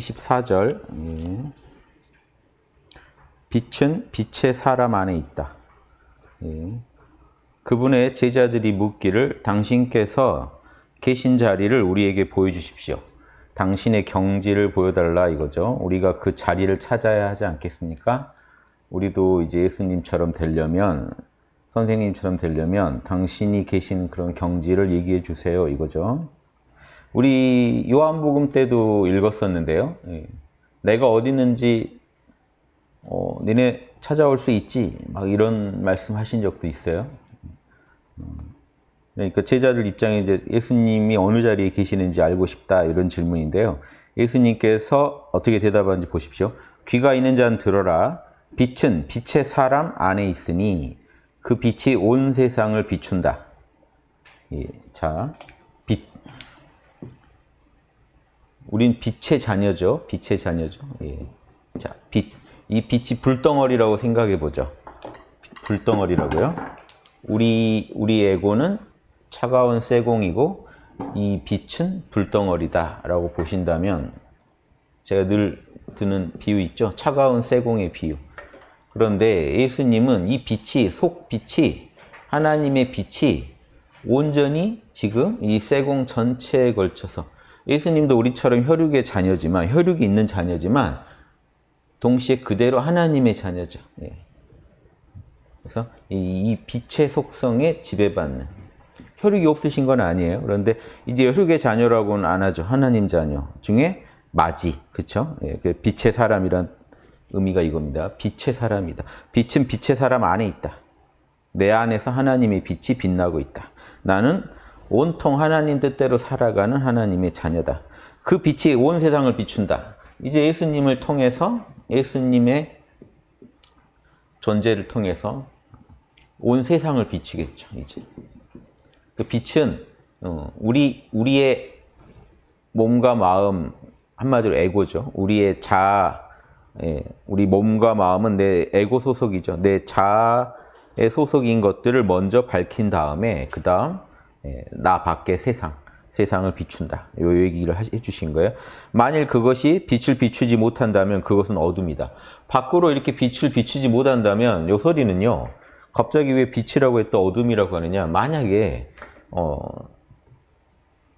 24절 예. 빛은 빛의 사람 안에 있다. 예. 그분의 제자들이 묻기를 당신께서 계신 자리를 우리에게 보여주십시오. 당신의 경지를 보여달라 이거죠. 우리가 그 자리를 찾아야 하지 않겠습니까? 우리도 이제 예수님처럼 되려면 선생님처럼 되려면 당신이 계신 그런 경지를 얘기해 주세요 이거죠. 우리 요한복음 때도 읽었었는데요. 예. 내가 어디 있는지 어, 니네 찾아올 수 있지 막 이런 말씀하신 적도 있어요. 그러니까 제자들 입장에 이제 예수님이 어느 자리에 계시는지 알고 싶다 이런 질문인데요. 예수님께서 어떻게 대답하는지 보십시오. 귀가 있는 자는 들어라. 빛은 빛의 사람 안에 있으니 그 빛이 온 세상을 비춘다. 예, 자, 우린 빛의 자녀죠. 빛의 자녀죠. 예. 자, 빛. 이 빛이 불덩어리라고 생각해 보죠. 불덩어리라고요. 우리 우리 에고는 차가운 쇠공이고 이 빛은 불덩어리다라고 보신다면 제가 늘 드는 비유 있죠. 차가운 쇠공의 비유. 그런데 예수님은 이 빛이 속 빛이 하나님의 빛이 온전히 지금 이 쇠공 전체에 걸쳐서 예수님도 우리처럼 혈육의 자녀지만 혈육이 있는 자녀지만 동시에 그대로 하나님의 자녀죠. 예. 그래서 이 빛의 속성에 지배받는 혈육이 없으신 건 아니에요. 그런데 이제 혈육의 자녀라고는 안 하죠. 하나님 자녀 중에 마지, 그렇죠? 예, 그 빛의 사람이란 의미가 이겁니다. 빛의 사람이다. 빛은 빛의 사람 안에 있다. 내 안에서 하나님의 빛이 빛나고 있다. 나는 온통 하나님 뜻대로 살아가는 하나님의 자녀다. 그 빛이 온 세상을 비춘다. 이제 예수님을 통해서 예수님의 존재를 통해서 온 세상을 비치겠죠. 이제 그 빛은 어, 우리 우리의 몸과 마음 한마디로 에고죠. 우리의 자 예, 우리 몸과 마음은 내 에고 소속이죠. 내자의 소속인 것들을 먼저 밝힌 다음에 그 다음 예, 나밖에 세상, 세상을 비춘다. 요 얘기를 해주신 거예요. 만일 그것이 빛을 비추지 못한다면 그것은 어둠이다. 밖으로 이렇게 빛을 비추지 못한다면 요 소리는요. 갑자기 왜 빛이라고 했다 어둠이라고 하느냐. 만약에 어,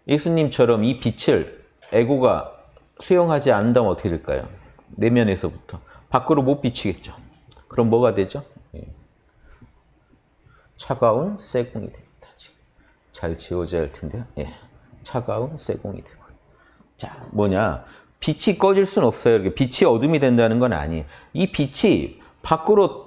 예수님처럼 이 빛을 에고가 수용하지 않는다면 어떻게 될까요? 내면에서부터. 밖으로 못 비치겠죠. 그럼 뭐가 되죠? 예. 차가운 쇠공이 돼요. 잘 지워져야 할 텐데요. 예. 차가운 쇠공이 되고. 자, 뭐냐. 빛이 꺼질 순 없어요. 이렇게 빛이 어둠이 된다는 건 아니에요. 이 빛이 밖으로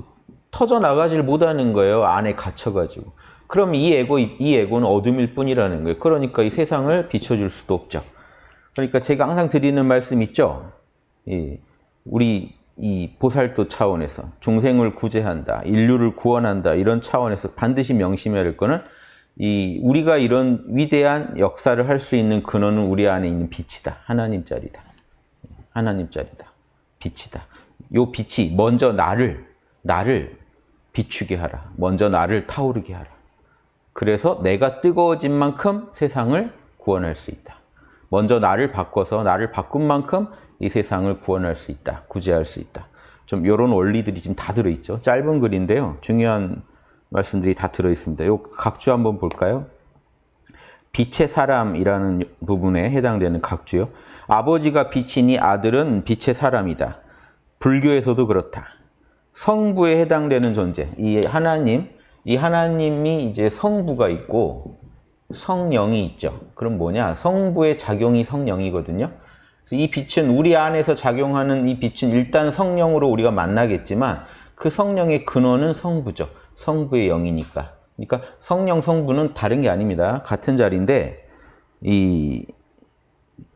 터져 나가질 못하는 거예요. 안에 갇혀가지고. 그럼 이 에고, 이 에고는 어둠일 뿐이라는 거예요. 그러니까 이 세상을 비춰줄 수도 없죠. 그러니까 제가 항상 드리는 말씀 있죠. 예. 우리 이 보살도 차원에서 중생을 구제한다, 인류를 구원한다 이런 차원에서 반드시 명심해야 할 거는 이 우리가 이런 위대한 역사를 할 수 있는 근원은 우리 안에 있는 빛이다. 하나님 자리다. 하나님 자리다. 빛이다. 요 빛이 먼저 나를 나를 비추게 하라. 먼저 나를 타오르게 하라. 그래서 내가 뜨거워진 만큼 세상을 구원할 수 있다. 먼저 나를 바꿔서 나를 바꾼 만큼 이 세상을 구원할 수 있다. 구제할 수 있다. 좀 이런 원리들이 지금 다 들어있죠. 짧은 글인데요. 중요한 말씀들이 다 들어있습니다. 요 각주 한번 볼까요? 빛의 사람이라는 부분에 해당되는 각주요. 아버지가 빛이니 아들은 빛의 사람이다. 불교에서도 그렇다. 성부에 해당되는 존재, 이 하나님, 이 하나님이 이제 성부가 있고 성령이 있죠. 그럼 뭐냐? 성부의 작용이 성령이거든요. 이 빛은 우리 안에서 작용하는 이 빛은 일단 성령으로 우리가 만나겠지만 그 성령의 근원은 성부죠. 성부의 영이니까. 그러니까 성령, 성부는 다른 게 아닙니다. 같은 자리인데 이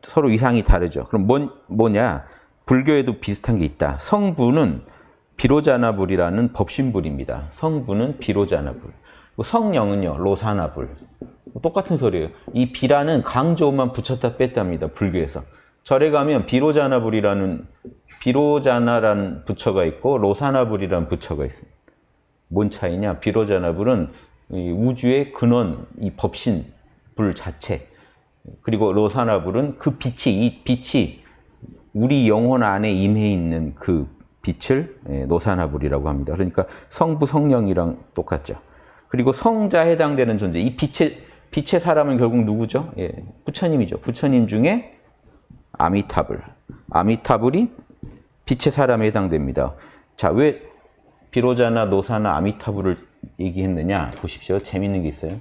서로 이상이 다르죠. 그럼 뭔, 뭐냐? 불교에도 비슷한 게 있다. 성부는 비로자나불이라는 법신불입니다. 성부는 비로자나불. 뭐 성령은요, 로사나불. 뭐 똑같은 소리예요. 이 비라는 강조만 붙였다 뺐답니다. 불교에서. 절에 가면 비로자나불이라는 비로자나란 부처가 있고 로사나불이라는 부처가 있습니다. 뭔 차이냐? 비로자나불은 우주의 근원, 이 법신, 불 자체, 그리고 로사나불은 그 빛이, 이 빛이 우리 영혼 안에 임해 있는 그 빛을 예, 노사나불이라고 합니다. 그러니까 성부, 성령이랑 똑같죠. 그리고 성자 해당되는 존재, 이 빛의, 빛의 사람은 결국 누구죠? 예, 부처님이죠. 부처님 중에 아미타불. 아미타불이 빛의 사람에 해당됩니다. 자, 왜 비로자나 노사나 아미타부를 얘기했느냐 보십시오. 재밌는 게 있어요.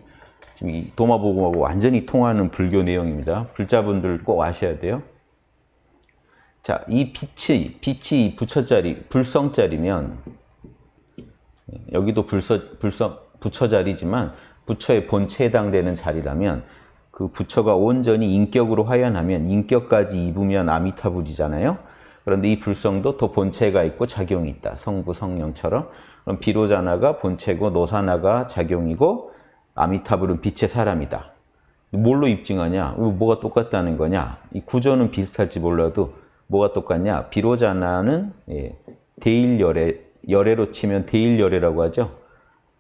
지금 이 도마보고하고 완전히 통하는 불교 내용입니다. 불자분들 꼭 아셔야 돼요. 자, 이 빛이 빛이 부처자리 불성자리면 여기도 불서 불성 부처 자리지만 부처의 본체에 해당되는 자리라면 그 부처가 온전히 인격으로 화연하면 인격까지 입으면 아미타불이잖아요. 그런데 이 불성도 더 본체가 있고 작용이 있다. 성부, 성령처럼. 그럼 비로자나가 본체고 노사나가 작용이고 아미타불은 빛의 사람이다. 뭘로 입증하냐? 뭐가 똑같다는 거냐? 이 구조는 비슷할지 몰라도 뭐가 똑같냐? 비로자나는 대일열애, 예, 열애로 치면 대일열애라고 하죠.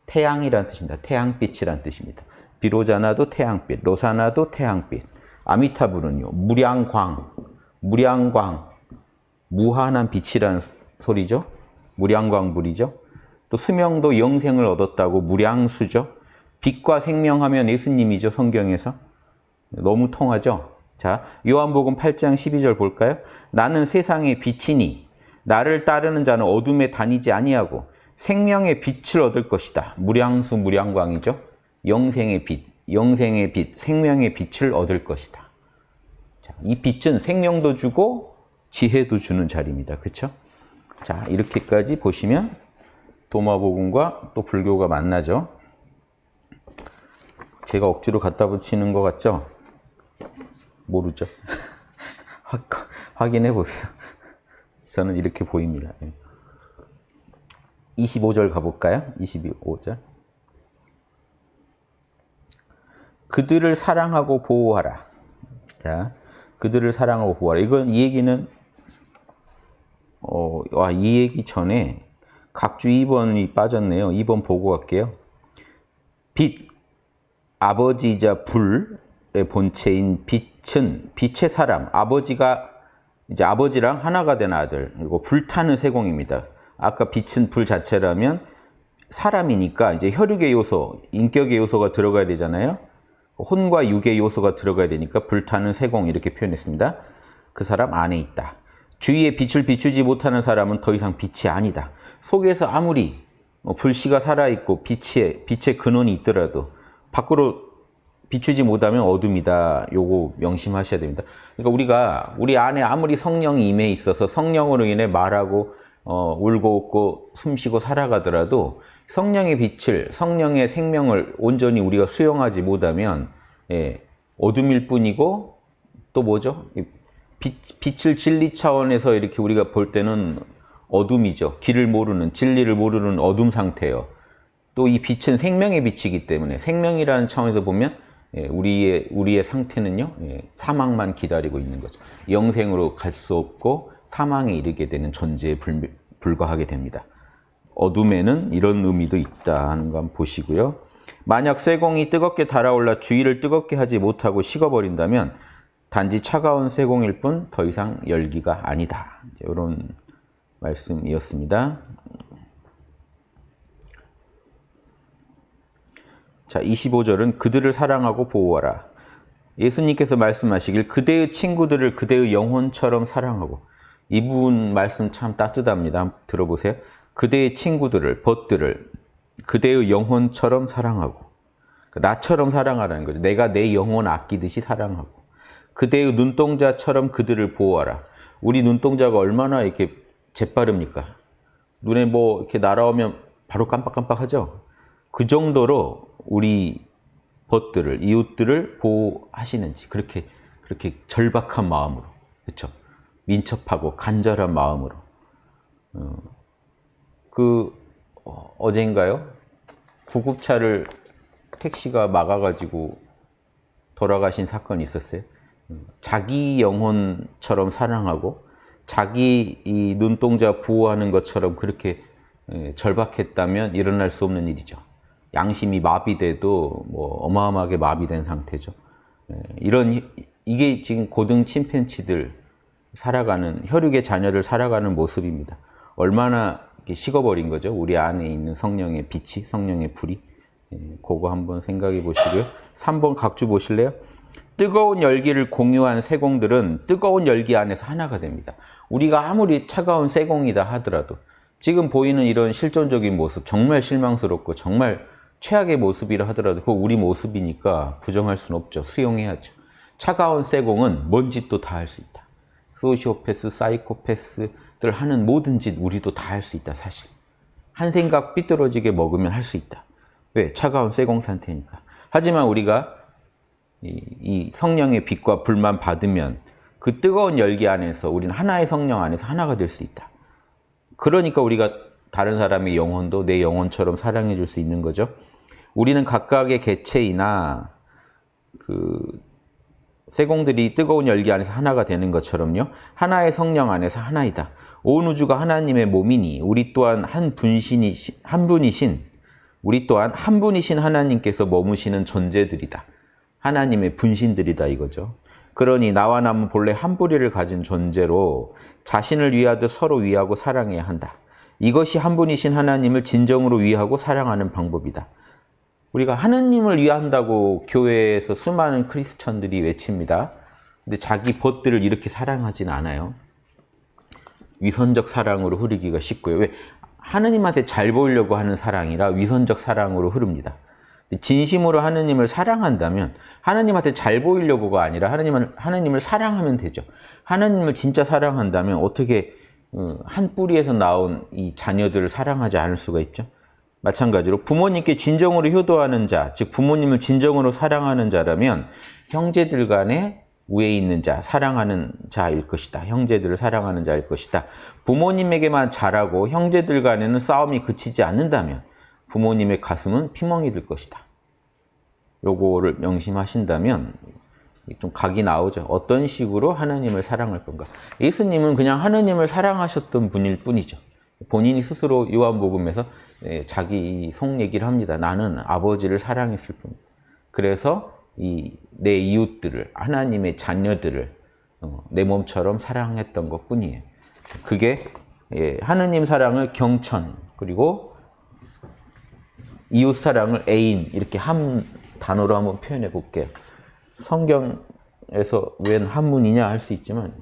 태양이란 뜻입니다. 태양빛이란 뜻입니다. 비로자나도 태양빛, 로사나도 태양빛, 아미타불은요, 무량광, 무량광, 무한한 빛이란 소리죠. 무량광불이죠. 또 수명도 영생을 얻었다고 무량수죠. 빛과 생명하면 예수님이죠. 성경에서. 너무 통하죠. 자, 요한복음 8장 12절 볼까요? 나는 세상의 빛이니 나를 따르는 자는 어둠에 다니지 아니하고 생명의 빛을 얻을 것이다. 무량수 무량광이죠. 영생의 빛, 영생의 빛, 생명의 빛을 얻을 것이다. 자, 이 빛은 생명도 주고 지혜도 주는 자리입니다. 그렇죠? 자, 이렇게까지 보시면 도마복음과 또 불교가 만나죠. 제가 억지로 갖다 붙이는 것 같죠? 모르죠. 확인해 보세요. 저는 이렇게 보입니다. 25절 예. 가볼까요? 25절. 그들을 사랑하고 보호하라. 자, 그들을 사랑하고 보호하라. 이건 이 얘기는 어, 와, 이 얘기 전에 각주 2번이 빠졌네요. 2번 보고 갈게요. 빛, 아버지이자 불의 본체인 빛은 빛의 사람, 아버지가 이제 아버지랑 하나가 된 아들, 그리고 불타는 세공입니다. 아까 빛은 불 자체라면 사람이니까 이제 혈육의 요소, 인격의 요소가 들어가야 되잖아요. 혼과 육의 요소가 들어가야 되니까 불타는 세공 이렇게 표현했습니다. 그 사람 안에 있다. 주위에 빛을 비추지 못하는 사람은 더 이상 빛이 아니다. 속에서 아무리 뭐 불씨가 살아있고 빛의, 빛의 근원이 있더라도 밖으로 비추지 못하면 어둠이다. 요거 명심하셔야 됩니다. 그러니까 우리가 우리 안에 아무리 성령이 임해 있어서 성령으로 인해 말하고 어, 울고 웃고 숨쉬고 살아가더라도 성령의 빛을 성령의 생명을 온전히 우리가 수용하지 못하면 예, 어둠일 뿐이고 또 뭐죠? 빛, 을 진리 차원에서 이렇게 우리가 볼 때는 어둠이죠. 길을 모르는, 진리를 모르는 어둠 상태예요. 또 이 빛은 생명의 빛이기 때문에 생명이라는 차원에서 보면 예, 우리의, 우리의 상태는요, 예, 사망만 기다리고 있는 거죠. 영생으로 갈 수 없고 사망에 이르게 되는 존재에 불, 불과하게 됩니다. 어둠에는 이런 의미도 있다 하는 거 한번 보시고요. 만약 쇠공이 뜨겁게 달아올라 주위를 뜨겁게 하지 못하고 식어버린다면 단지 차가운 세공일 뿐 더 이상 열기가 아니다. 이런 말씀이었습니다. 자, 25절은 그들을 사랑하고 보호하라. 예수님께서 말씀하시길 그대의 친구들을 그대의 영혼처럼 사랑하고 이분 말씀 참 따뜻합니다. 들어보세요. 그대의 친구들을, 벗들을 그대의 영혼처럼 사랑하고 나처럼 사랑하라는 거죠. 내가 내 영혼 아끼듯이 사랑하고 그대의 눈동자처럼 그들을 보호하라. 우리 눈동자가 얼마나 이렇게 재빠릅니까? 눈에 뭐 이렇게 날아오면 바로 깜빡깜빡하죠? 그 정도로 우리 벗들을, 이웃들을 보호하시는지 그렇게 그렇게 절박한 마음으로 그렇죠? 민첩하고 간절한 마음으로 어, 그 어, 어젠가요? 구급차를 택시가 막아가지고 돌아가신 사건이 있었어요. 자기 영혼처럼 사랑하고 자기 이 눈동자 보호하는 것처럼 그렇게 예, 절박했다면 일어날 수 없는 일이죠. 양심이 마비돼도 뭐 어마어마하게 마비된 상태죠. 예, 이런 이게 지금 고등 침팬치들 살아가는 혈육의 자녀를 살아가는 모습입니다. 얼마나 식어버린 거죠. 우리 안에 있는 성령의 빛이, 성령의 불이. 예, 그거 한번 생각해 보시고요. 3번 각주 보실래요? 뜨거운 열기를 공유한 세공들은 뜨거운 열기 안에서 하나가 됩니다. 우리가 아무리 차가운 세공이다 하더라도 지금 보이는 이런 실존적인 모습 정말 실망스럽고 정말 최악의 모습이라 하더라도 그거 우리 모습이니까 부정할 순 없죠. 수용해야죠. 차가운 세공은 뭔 짓도 다 할 수 있다. 소시오패스, 사이코패스들 하는 모든 짓 우리도 다 할 수 있다 사실. 한 생각 삐뚤어지게 먹으면 할 수 있다. 왜? 차가운 세공 상태니까. 하지만 우리가 이, 이 성령의 빛과 불만 받으면 그 뜨거운 열기 안에서 우리는 하나의 성령 안에서 하나가 될 수 있다. 그러니까 우리가 다른 사람의 영혼도 내 영혼처럼 사랑해 줄 수 있는 거죠. 우리는 각각의 개체이나 그 세공들이 뜨거운 열기 안에서 하나가 되는 것처럼요. 하나의 성령 안에서 하나이다. 온 우주가 하나님의 몸이니 우리 또한 한 분신이 한 분이신 우리 또한 한 분이신 하나님께서 머무시는 존재들이다. 하나님의 분신들이다 이거죠. 그러니 나와 남은 본래 한 뿌리를 가진 존재로 자신을 위하듯 서로 위하고 사랑해야 한다. 이것이 한 분이신 하나님을 진정으로 위하고 사랑하는 방법이다. 우리가 하느님을 위한다고 교회에서 수많은 크리스천들이 외칩니다. 근데 자기 벗들을 이렇게 사랑하진 않아요. 위선적 사랑으로 흐르기가 쉽고요. 왜? 하느님한테 잘 보이려고 하는 사랑이라 위선적 사랑으로 흐릅니다. 진심으로 하느님을 사랑한다면 하느님한테 잘 보이려고가 아니라 하느님을, 하느님을 사랑하면 되죠. 하느님을 진짜 사랑한다면 어떻게 어, 한 뿌리에서 나온 이 자녀들을 사랑하지 않을 수가 있죠. 마찬가지로 부모님께 진정으로 효도하는 자, 즉 부모님을 진정으로 사랑하는 자라면 형제들 간에 위에 있는 자, 사랑하는 자일 것이다. 형제들을 사랑하는 자일 것이다. 부모님에게만 잘하고 형제들 간에는 싸움이 그치지 않는다면 부모님의 가슴은 피멍이 들 것이다. 요거를 명심하신다면 좀 각이 나오죠. 어떤 식으로 하나님을 사랑할 건가. 예수님은 그냥 하나님을 사랑하셨던 분일 뿐이죠. 본인이 스스로 요한복음에서 예, 자기 속 얘기를 합니다. 나는 아버지를 사랑했을 뿐. 그래서 이 내 이웃들을 하나님의 자녀들을 어, 내 몸처럼 사랑했던 것뿐이에요. 그게 예, 하느님 사랑을 경천 그리고 이웃 사랑을 애인 이렇게 한 단어로 한번 표현해 볼게요. 성경에서 웬 한문이냐 할 수 있지만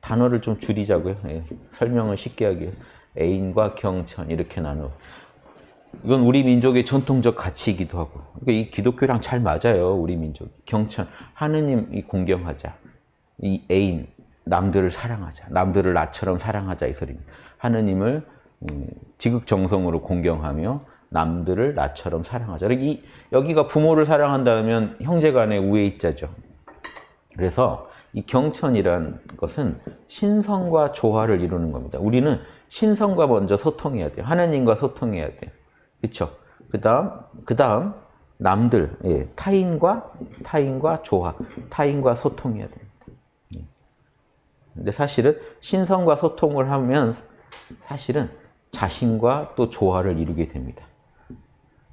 단어를 좀 줄이자고요. 예. 설명을 쉽게 하기 위해 애인과 경천 이렇게 나누. 이건 우리 민족의 전통적 가치이기도 하고 그러니까 이 기독교랑 잘 맞아요. 우리 민족 경천 하느님 이 공경하자 이 애인 남들을 사랑하자 남들을 나처럼 사랑하자 이 소리입니다. 하느님을 음, 지극정성으로 공경하며 남들을 나처럼 사랑하자. 이 여기가 부모를 사랑한다면 형제간의 우애이자죠. 그래서 이 경천이란 것은 신성과 조화를 이루는 겁니다. 우리는 신성과 먼저 소통해야 돼요. 하나님과 소통해야 돼요. 그렇 그다음 그다음 남들 예, 타인과 타인과 조화, 타인과 소통해야 됩니다. 예. 근데 사실은 신성과 소통을 하면 사실은 자신과 또 조화를 이루게 됩니다.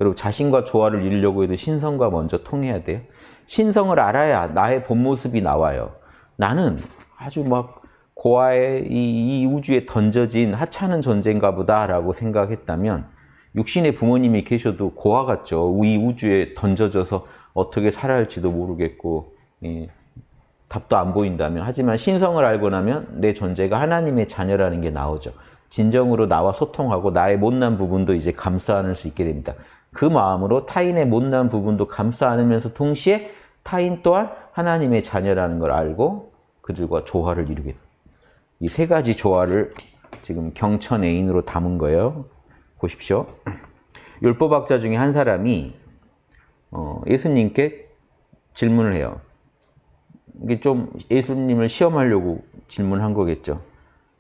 여러분 자신과 조화를 이루려고 해도 신성과 먼저 통해야 돼요. 신성을 알아야 나의 본 모습이 나와요. 나는 아주 막 고아의 이, 이 우주에 던져진 하찮은 존재인가 보다라고 생각했다면 육신의 부모님이 계셔도 고아 같죠. 이 우주에 던져져서 어떻게 살아야 할지도 모르겠고 예, 답도 안 보인다면 하지만 신성을 알고 나면 내 존재가 하나님의 자녀라는 게 나오죠. 진정으로 나와 소통하고 나의 못난 부분도 이제 감싸 안을 수 있게 됩니다. 그 마음으로 타인의 못난 부분도 감싸 안으면서 동시에 타인 또한 하나님의 자녀라는 걸 알고 그들과 조화를 이루게 이세 가지 조화를 지금 경천 애인으로 담은 거예요. 보십시오. 율법학자 중에 한 사람이 어, 예수님께 질문을 해요. 이게 좀 예수님을 시험하려고 질문한 거겠죠.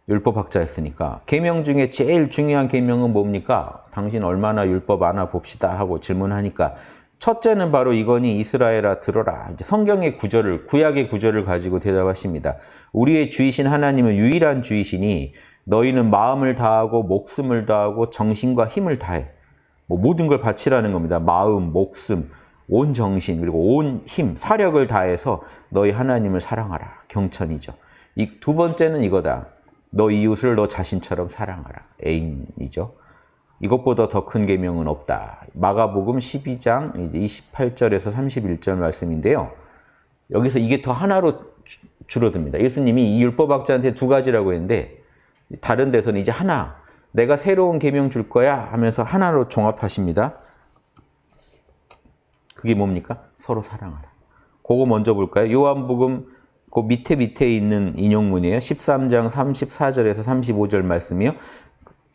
율법학자였으니까 계명 중에 제일 중요한 계명은 뭡니까? 당신 얼마나 율법 아나 봅시다 하고 질문하니까 첫째는 바로 이거니 이스라엘아 들어라. 이제 성경의 구절을 구약의 구절을 가지고 대답하십니다. 우리의 주이신 하나님은 유일한 주이시니 너희는 마음을 다하고 목숨을 다하고 정신과 힘을 다해 뭐 모든 걸 바치라는 겁니다. 마음, 목숨, 온 정신 그리고 온 힘, 사력을 다해서 너희 하나님을 사랑하라. 경천이죠. 이 두 번째는 이거다. 너 이웃을 너 자신처럼 사랑하라. 애인이죠. 이것보다 더 큰 계명은 없다. 마가복음 12장 28절에서 31절 말씀인데요. 여기서 이게 더 하나로 줄어듭니다. 예수님이 이 율법학자한테 두 가지라고 했는데 다른 데서는 이제 하나, 내가 새로운 계명 줄 거야 하면서 하나로 종합하십니다. 그게 뭡니까? 서로 사랑하라. 그거 먼저 볼까요? 요한복음 그 밑에 밑에 있는 인용문이에요. 13장 34절에서 35절 말씀이요.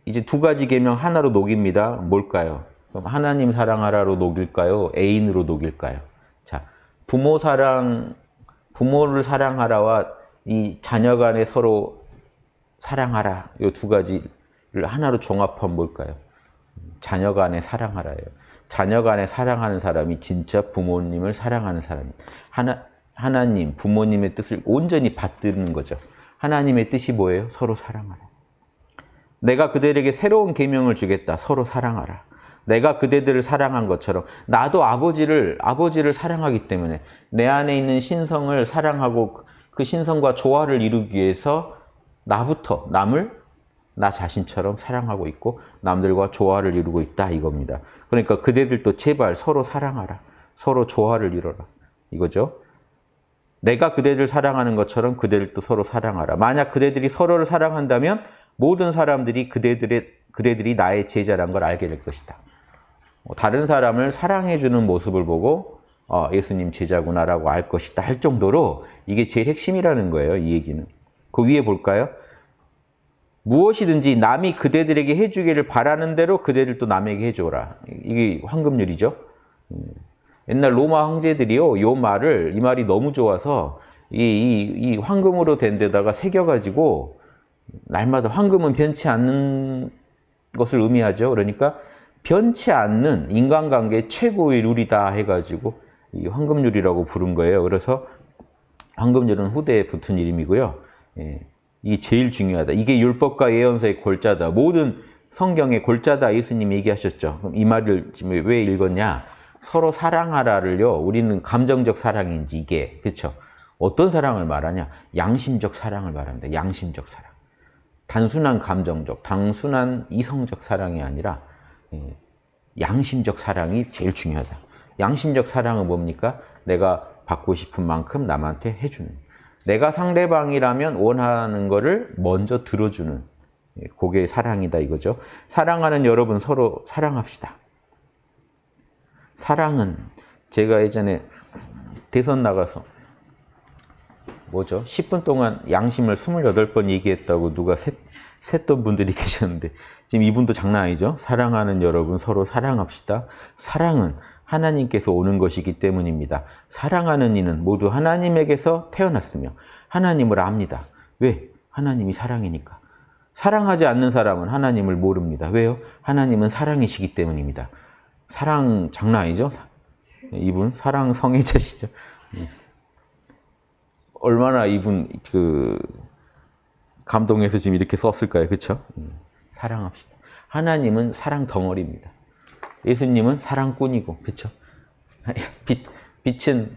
이제 두 가지 개명 하나로 녹입니다. 뭘까요? 그럼 하나님 사랑하라로 녹일까요? 애인으로 녹일까요? 자, 부모 사랑, 부모를 사랑하라와 이 자녀 간에 서로 사랑하라. 이 두 가지를 하나로 종합하면 뭘까요? 자녀 간에 사랑하라예요. 자녀 간에 사랑하는 사람이 진짜 부모님을 사랑하는 사람입니다. 하나님, 부모님의 뜻을 온전히 받드는 거죠. 하나님의 뜻이 뭐예요? 서로 사랑하라. 내가 그들에게 새로운 계명을 주겠다. 서로 사랑하라. 내가 그대들을 사랑한 것처럼 나도 아버지를 아버지를 사랑하기 때문에 내 안에 있는 신성을 사랑하고 그 신성과 조화를 이루기 위해서 나부터 남을 나 자신처럼 사랑하고 있고 남들과 조화를 이루고 있다 이겁니다. 그러니까 그대들도 제발 서로 사랑하라. 서로 조화를 이뤄라. 이거죠. 내가 그대들 사랑하는 것처럼 그대들도 서로 사랑하라. 만약 그대들이 서로를 사랑한다면 모든 사람들이 그대들의, 그대들이 나의 제자란 걸 알게 될 것이다. 뭐 다른 사람을 사랑해주는 모습을 보고 어, 예수님 제자구나라고 알 것이다 할 정도로 이게 제일 핵심이라는 거예요. 이 얘기는. 그 위에 볼까요? 무엇이든지 남이 그대들에게 해주기를 바라는 대로 그대들도 남에게 해줘라. 이게 황금률이죠. 음. 옛날 로마 황제들이요 요 말을 이 말이 너무 좋아서 이, 이, 이 황금으로 된 데다가 새겨가지고 날마다 황금은 변치 않는 것을 의미하죠. 그러니까 변치 않는 인간관계 최고의 룰이다 해가지고 이 황금률이라고 부른 거예요. 그래서 황금률은 후대에 붙은 이름이고요. 예, 이게 제일 중요하다. 이게 율법과 예언서의 골자다. 모든 성경의 골자다 예수님이 얘기하셨죠. 그럼 이 말을 지금 왜 읽었냐? 서로 사랑하라를요. 우리는 감정적 사랑인지 이게 그렇죠. 어떤 사랑을 말하냐? 양심적 사랑을 말합니다. 양심적 사랑. 단순한 감정적, 단순한 이성적 사랑이 아니라 예, 양심적 사랑이 제일 중요하다. 양심적 사랑은 뭡니까? 내가 받고 싶은 만큼 남한테 해주는. 내가 상대방이라면 원하는 거를 먼저 들어주는. 예, 그게 사랑이다 이거죠. 사랑하는 여러분 서로 사랑합시다. 사랑은 제가 예전에 대선 나가서 뭐죠? 10분 동안 양심을 28번 얘기했다고 누가 셋, 던 분들이 계셨는데 지금 이분도 장난 아니죠? 사랑하는 여러분 서로 사랑합시다. 사랑은 하나님께서 오는 것이기 때문입니다. 사랑하는 이는 모두 하나님에게서 태어났으며 하나님을 압니다. 왜? 하나님이 사랑이니까. 사랑하지 않는 사람은 하나님을 모릅니다. 왜요? 하나님은 사랑이시기 때문입니다. 사랑 장난 아니죠? 이분 사랑 성애자시죠? 음. 얼마나 이분 그 감동해서 지금 이렇게 썼을까요? 그렇죠? 사랑합시다. 하나님은 사랑 덩어리입니다. 예수님은 사랑꾼이고, 그렇죠? 빛 빛은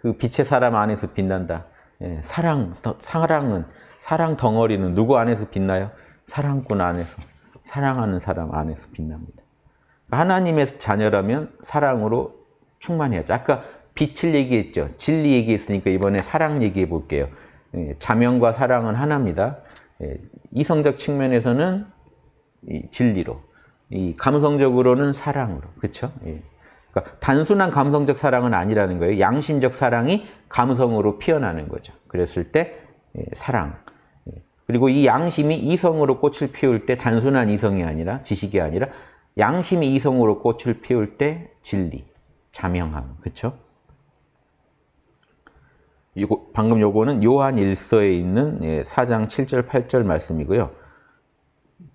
그 빛의 사람 안에서 빛난다. 예, 사랑 사랑은 사랑 덩어리는 누구 안에서 빛나요? 사랑꾼 안에서 사랑하는 사람 안에서 빛납니다. 하나님의 자녀라면 사랑으로 충만해야죠. 아까 빛을 얘기했죠. 진리 얘기했으니까 이번에 사랑 얘기해 볼게요. 예, 자명과 사랑은 하나입니다. 예, 이성적 측면에서는 진리로, 감성적으로는 사랑으로, 그렇죠? 그러니까 단순한 감성적 사랑은 아니라는 거예요. 양심적 사랑이 감성으로 피어나는 거죠. 그랬을 때 사랑. 그리고 이 양심이 이성으로 꽃을 피울 때 단순한 이성이 아니라 지식이 아니라 양심이 이성으로 꽃을 피울 때 진리, 자명함, 그쵸죠거 방금 요거는 요한 1서에 있는 예, 4장 7절, 8절 말씀이고요.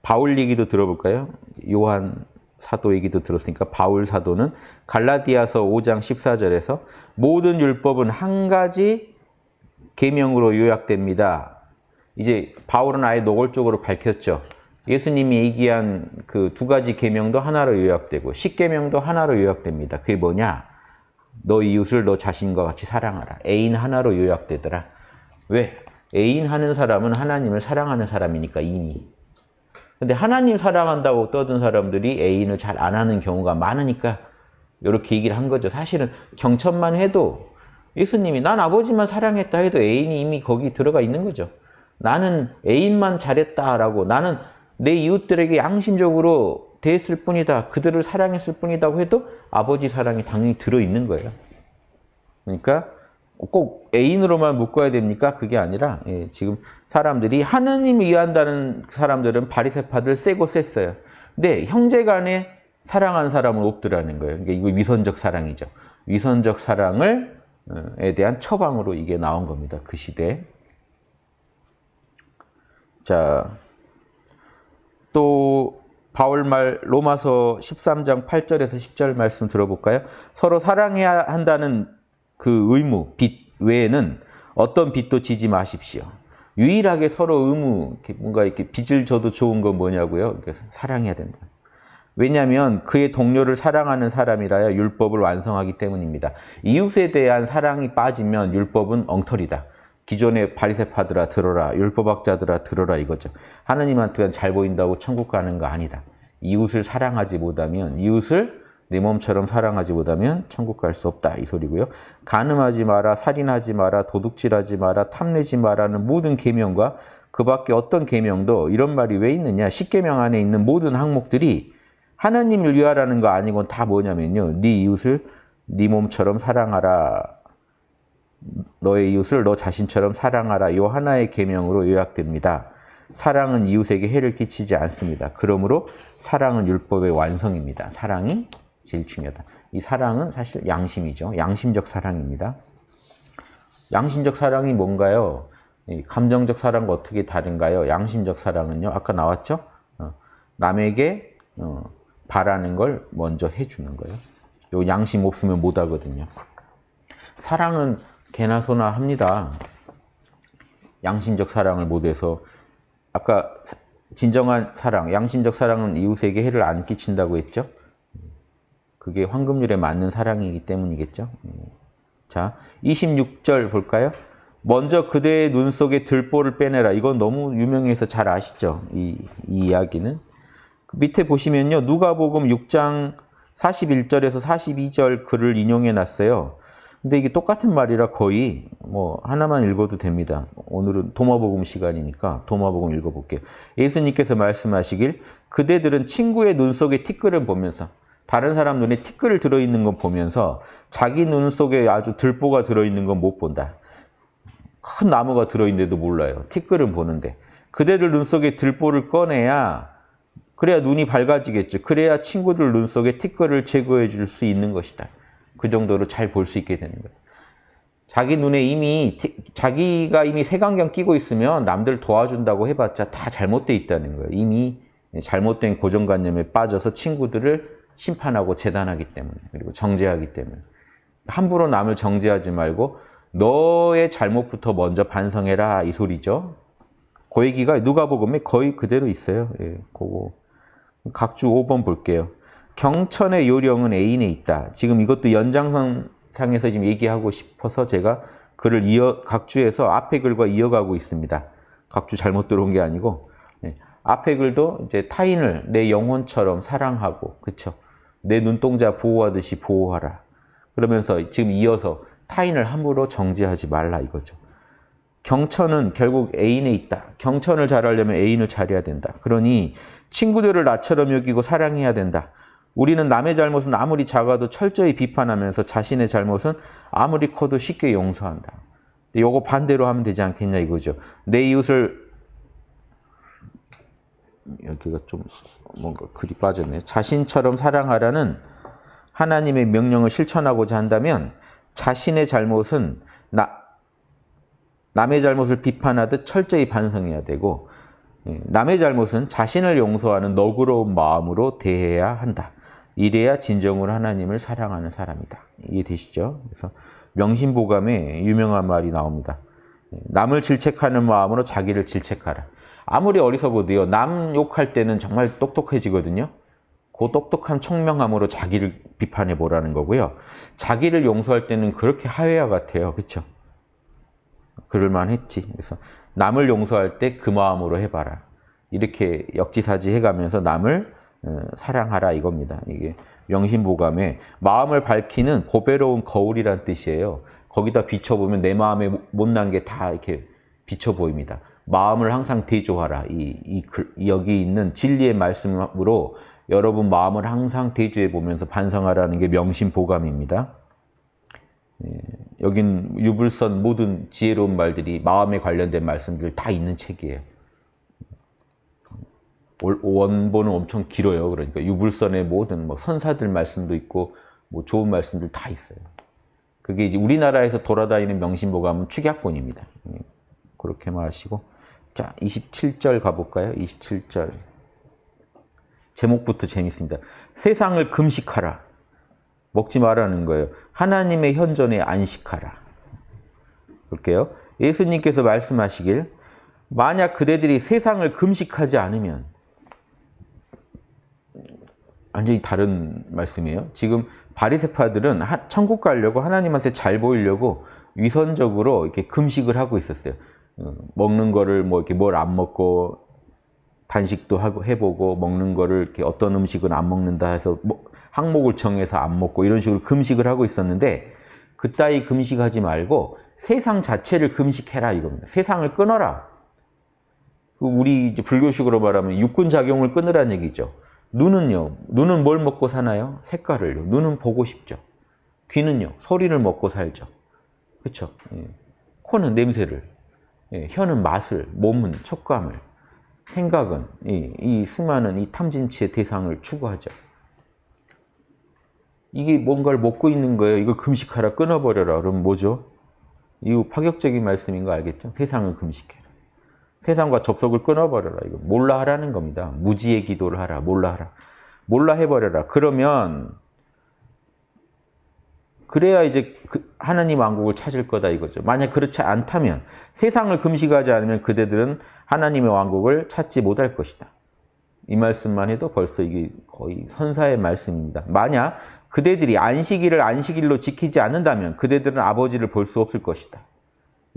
바울 얘기도 들어볼까요? 요한 사도 얘기도 들었으니까 바울 사도는 갈라디아서 5장 14절에서 모든 율법은 한 가지 계명으로 요약됩니다. 이제 바울은 아예 노골적으로 밝혔죠. 예수님이 얘기한 그 두 가지 계명도 하나로 요약되고 십계명도 하나로 요약됩니다. 그게 뭐냐? 너 이웃을 너 자신과 같이 사랑하라. 애인 하나로 요약되더라. 왜? 애인 하는 사람은 하나님을 사랑하는 사람이니까 이미. 근데 하나님 사랑한다고 떠든 사람들이 애인을 잘 안 하는 경우가 많으니까 이렇게 얘기를 한 거죠. 사실은 경천만 해도 예수님이 난 아버지만 사랑했다 해도 애인이 이미 거기 들어가 있는 거죠. 나는 애인만 잘했다라고 나는 내 이웃들에게 양심적으로 대했을 뿐이다. 그들을 사랑했을 뿐이다고 해도 아버지 사랑이 당연히 들어있는 거예요. 그러니까 꼭 애인으로만 묶어야 됩니까? 그게 아니라 예, 지금 사람들이 하느님을 한다는 그 사람들은 바리새파들 세고 셌어요. 근데 형제 간에 사랑한 사람은 없더라는 거예요. 그러니까 이거 위선적 사랑이죠. 위선적 사랑을 어, 에 대한 처방으로 이게 나온 겁니다. 그 시대에. 자, 또 바울말 로마서 13장 8절에서 10절 말씀 들어볼까요? 서로 사랑해야 한다는 그 의무, 빛 외에는 어떤 빛도 지지 마십시오. 유일하게 서로 의무, 뭔가 이렇게 빚을 져도 좋은 건 뭐냐고요? 그러니까 사랑해야 된다. 왜냐하면 그의 동료를 사랑하는 사람이라야 율법을 완성하기 때문입니다. 이웃에 대한 사랑이 빠지면 율법은 엉터리다. 기존의 바리세파들아 들어라 율법학자들아 들어라 이거죠. 하느님한테는 잘 보인다고 천국 가는 거 아니다. 이웃을 사랑하지 못하면 이웃을 내 몸처럼 사랑하지 못하면 천국 갈 수 없다 이 소리고요. 간음하지 마라, 살인하지 마라, 도둑질하지 마라, 탐내지 마라는 모든 계명과 그 밖에 어떤 계명도 이런 말이 왜 있느냐? 십계명 안에 있는 모든 항목들이 하나님을 위하라는 거 아니고 다 뭐냐면요. 네 이웃을 네 몸처럼 사랑하라. 너의 이웃을 너 자신처럼 사랑하라. 요 하나의 계명으로 요약됩니다. 사랑은 이웃에게 해를 끼치지 않습니다. 그러므로 사랑은 율법의 완성입니다. 사랑이 제일 중요하다. 이 사랑은 사실 양심이죠. 양심적 사랑입니다. 양심적 사랑이 뭔가요? 감정적 사랑과 어떻게 다른가요? 양심적 사랑은요. 아까 나왔죠? 어, 남에게 어, 바라는 걸 먼저 해주는 거예요. 요 양심 없으면 못 하거든요. 사랑은 개나 소나 합니다. 양심적 사랑을 못해서 아까 진정한 사랑, 양심적 사랑은 이웃에게 해를 안 끼친다고 했죠? 그게 황금률에 맞는 사랑이기 때문이겠죠? 예. 자, 26절 볼까요? 먼저 그대의 눈 속에 들보를 빼내라. 이건 너무 유명해서 잘 아시죠? 이, 이 이야기는. 그 밑에 보시면요. 누가복음 6장 41절에서 42절 글을 인용해 놨어요. 근데 이게 똑같은 말이라 거의 뭐 하나만 읽어도 됩니다. 오늘은 도마복음 시간이니까 도마복음 읽어볼게요. 예수님께서 말씀하시길 그대들은 친구의 눈 속에 티끌을 보면서 다른 사람 눈에 티끌을 들어있는 건 보면서 자기 눈 속에 아주 들보가 들어있는 건 못 본다. 큰 나무가 들어있는데도 몰라요. 티끌은 보는데. 그대들 눈 속에 들보를 꺼내야 그래야 눈이 밝아지겠죠. 그래야 친구들 눈 속에 티끌을 제거해 줄 수 있는 것이다. 그 정도로 잘 볼 수 있게 되는 거예요. 자기 눈에 이미 자기가 이미 색안경 끼고 있으면 남들 도와준다고 해봤자 다 잘못돼 있다는 거예요. 이미 잘못된 고정관념에 빠져서 친구들을 심판하고 재단하기 때문에 그리고 정죄하기 때문에 함부로 남을 정죄하지 말고 너의 잘못부터 먼저 반성해라 이 소리죠. 고얘기가 그 누가복음에 거의 그대로 있어요. 예, 그거 각주 5번 볼게요. 경천의 요령은 애인에 있다. 지금 이것도 연장선상에서 지금 얘기하고 싶어서 제가 글을 이어 각주에서 앞에 글과 이어가고 있습니다. 각주 잘못 들어온 게 아니고 네. 앞에 글도 이제 타인을 내 영혼처럼 사랑하고 그쵸? 내 눈동자 보호하듯이 보호하라. 그러면서 지금 이어서 타인을 함부로 정지하지 말라 이거죠. 경천은 결국 애인에 있다. 경천을 잘하려면 애인을 잘해야 된다. 그러니 친구들을 나처럼 여기고 사랑해야 된다. 우리는 남의 잘못은 아무리 작아도 철저히 비판하면서 자신의 잘못은 아무리 커도 쉽게 용서한다. 요거 반대로 하면 되지 않겠냐 이거죠. 내 이웃을 여기가 좀 뭔가 글이 빠졌네요. 자신처럼 사랑하라는 하나님의 명령을 실천하고자 한다면 자신의 잘못은 나, 남의 잘못을 비판하듯 철저히 반성해야 되고 예, 남의 잘못은 자신을 용서하는 너그러운 마음으로 대해야 한다. 이래야 진정으로 하나님을 사랑하는 사람이다. 이해되시죠? 그래서 명심보감에 유명한 말이 나옵니다. 예, 남을 질책하는 마음으로 자기를 질책하라. 아무리 어리석어도요. 남 욕할 때는 정말 똑똑해지거든요. 그 똑똑한 총명함으로 자기를 비판해 보라는 거고요. 자기를 용서할 때는 그렇게 하회와 같아요. 그렇죠? 그럴만 했지. 그래서 남을 용서할 때 그 마음으로 해봐라. 이렇게 역지사지 해가면서 남을 어, 사랑하라 이겁니다. 이게 명심보감에 마음을 밝히는 고배로운 거울이란 뜻이에요. 거기다 비춰보면 내 마음에 못난 게 다 이렇게 비춰 보입니다. 마음을 항상 대조하라. 이, 이, 여기 있는 진리의 말씀으로 여러분 마음을 항상 대조해 보면서 반성하라는 게 명심보감입니다. 예, 여긴 유불선 모든 지혜로운 말들이 마음에 관련된 말씀들 다 있는 책이에요. 원본은 엄청 길어요. 그러니까 유불선의 모든 뭐 선사들 말씀도 있고 뭐 좋은 말씀들 다 있어요. 그게 이제 우리나라에서 돌아다니는 명심보가 하면 축약본입니다. 예, 그렇게만 하시고 자 27절 가볼까요? 27절 제목부터 재밌습니다. 세상을 금식하라. 먹지 말라는 거예요. 하나님의 현존에 안식하라. 볼게요. 예수님께서 말씀하시길 만약 그대들이 세상을 금식하지 않으면 완전히 다른 말씀이에요. 지금 바리새파들은 천국 가려고 하나님한테 잘 보이려고 위선적으로 이렇게 금식을 하고 있었어요. 어, 먹는 거를 뭐 이렇게 뭘 안 먹고 단식도 하고 해보고 먹는 거를 이렇게 어떤 음식은 안 먹는다 해서 뭐 항목을 정해서 안 먹고 이런 식으로 금식을 하고 있었는데 그따위 금식하지 말고 세상 자체를 금식해라 이겁니다. 세상을 끊어라. 그 우리 불교식으로 말하면 육군 작용을 끊으라는 얘기죠. 눈은요. 눈은 뭘 먹고 사나요? 색깔을요. 눈은 보고 싶죠. 귀는요. 소리를 먹고 살죠. 그렇죠? 예. 코는 냄새를, 예. 혀는 맛을, 몸은 촉감을, 생각은 예. 이 수많은 이 탐진치의 대상을 추구하죠. 이게 뭔가를 먹고 있는 거예요. 이걸 금식하라, 끊어버려라. 그럼 뭐죠? 이거 파격적인 말씀인 거 알겠죠? 세상을 금식해라. 세상과 접속을 끊어버려라. 이거 몰라 하라는 겁니다. 무지의 기도를 하라. 몰라 하라. 몰라 해버려라. 그러면 그래야 이제 그 하나님 왕국을 찾을 거다 이거죠. 만약 그렇지 않다면 세상을 금식하지 않으면 그대들은 하나님의 왕국을 찾지 못할 것이다. 이 말씀만 해도 벌써 이게 거의 선사의 말씀입니다. 만약 그대들이 안식일을 안식일로 지키지 않는다면 그대들은 아버지를 볼 수 없을 것이다.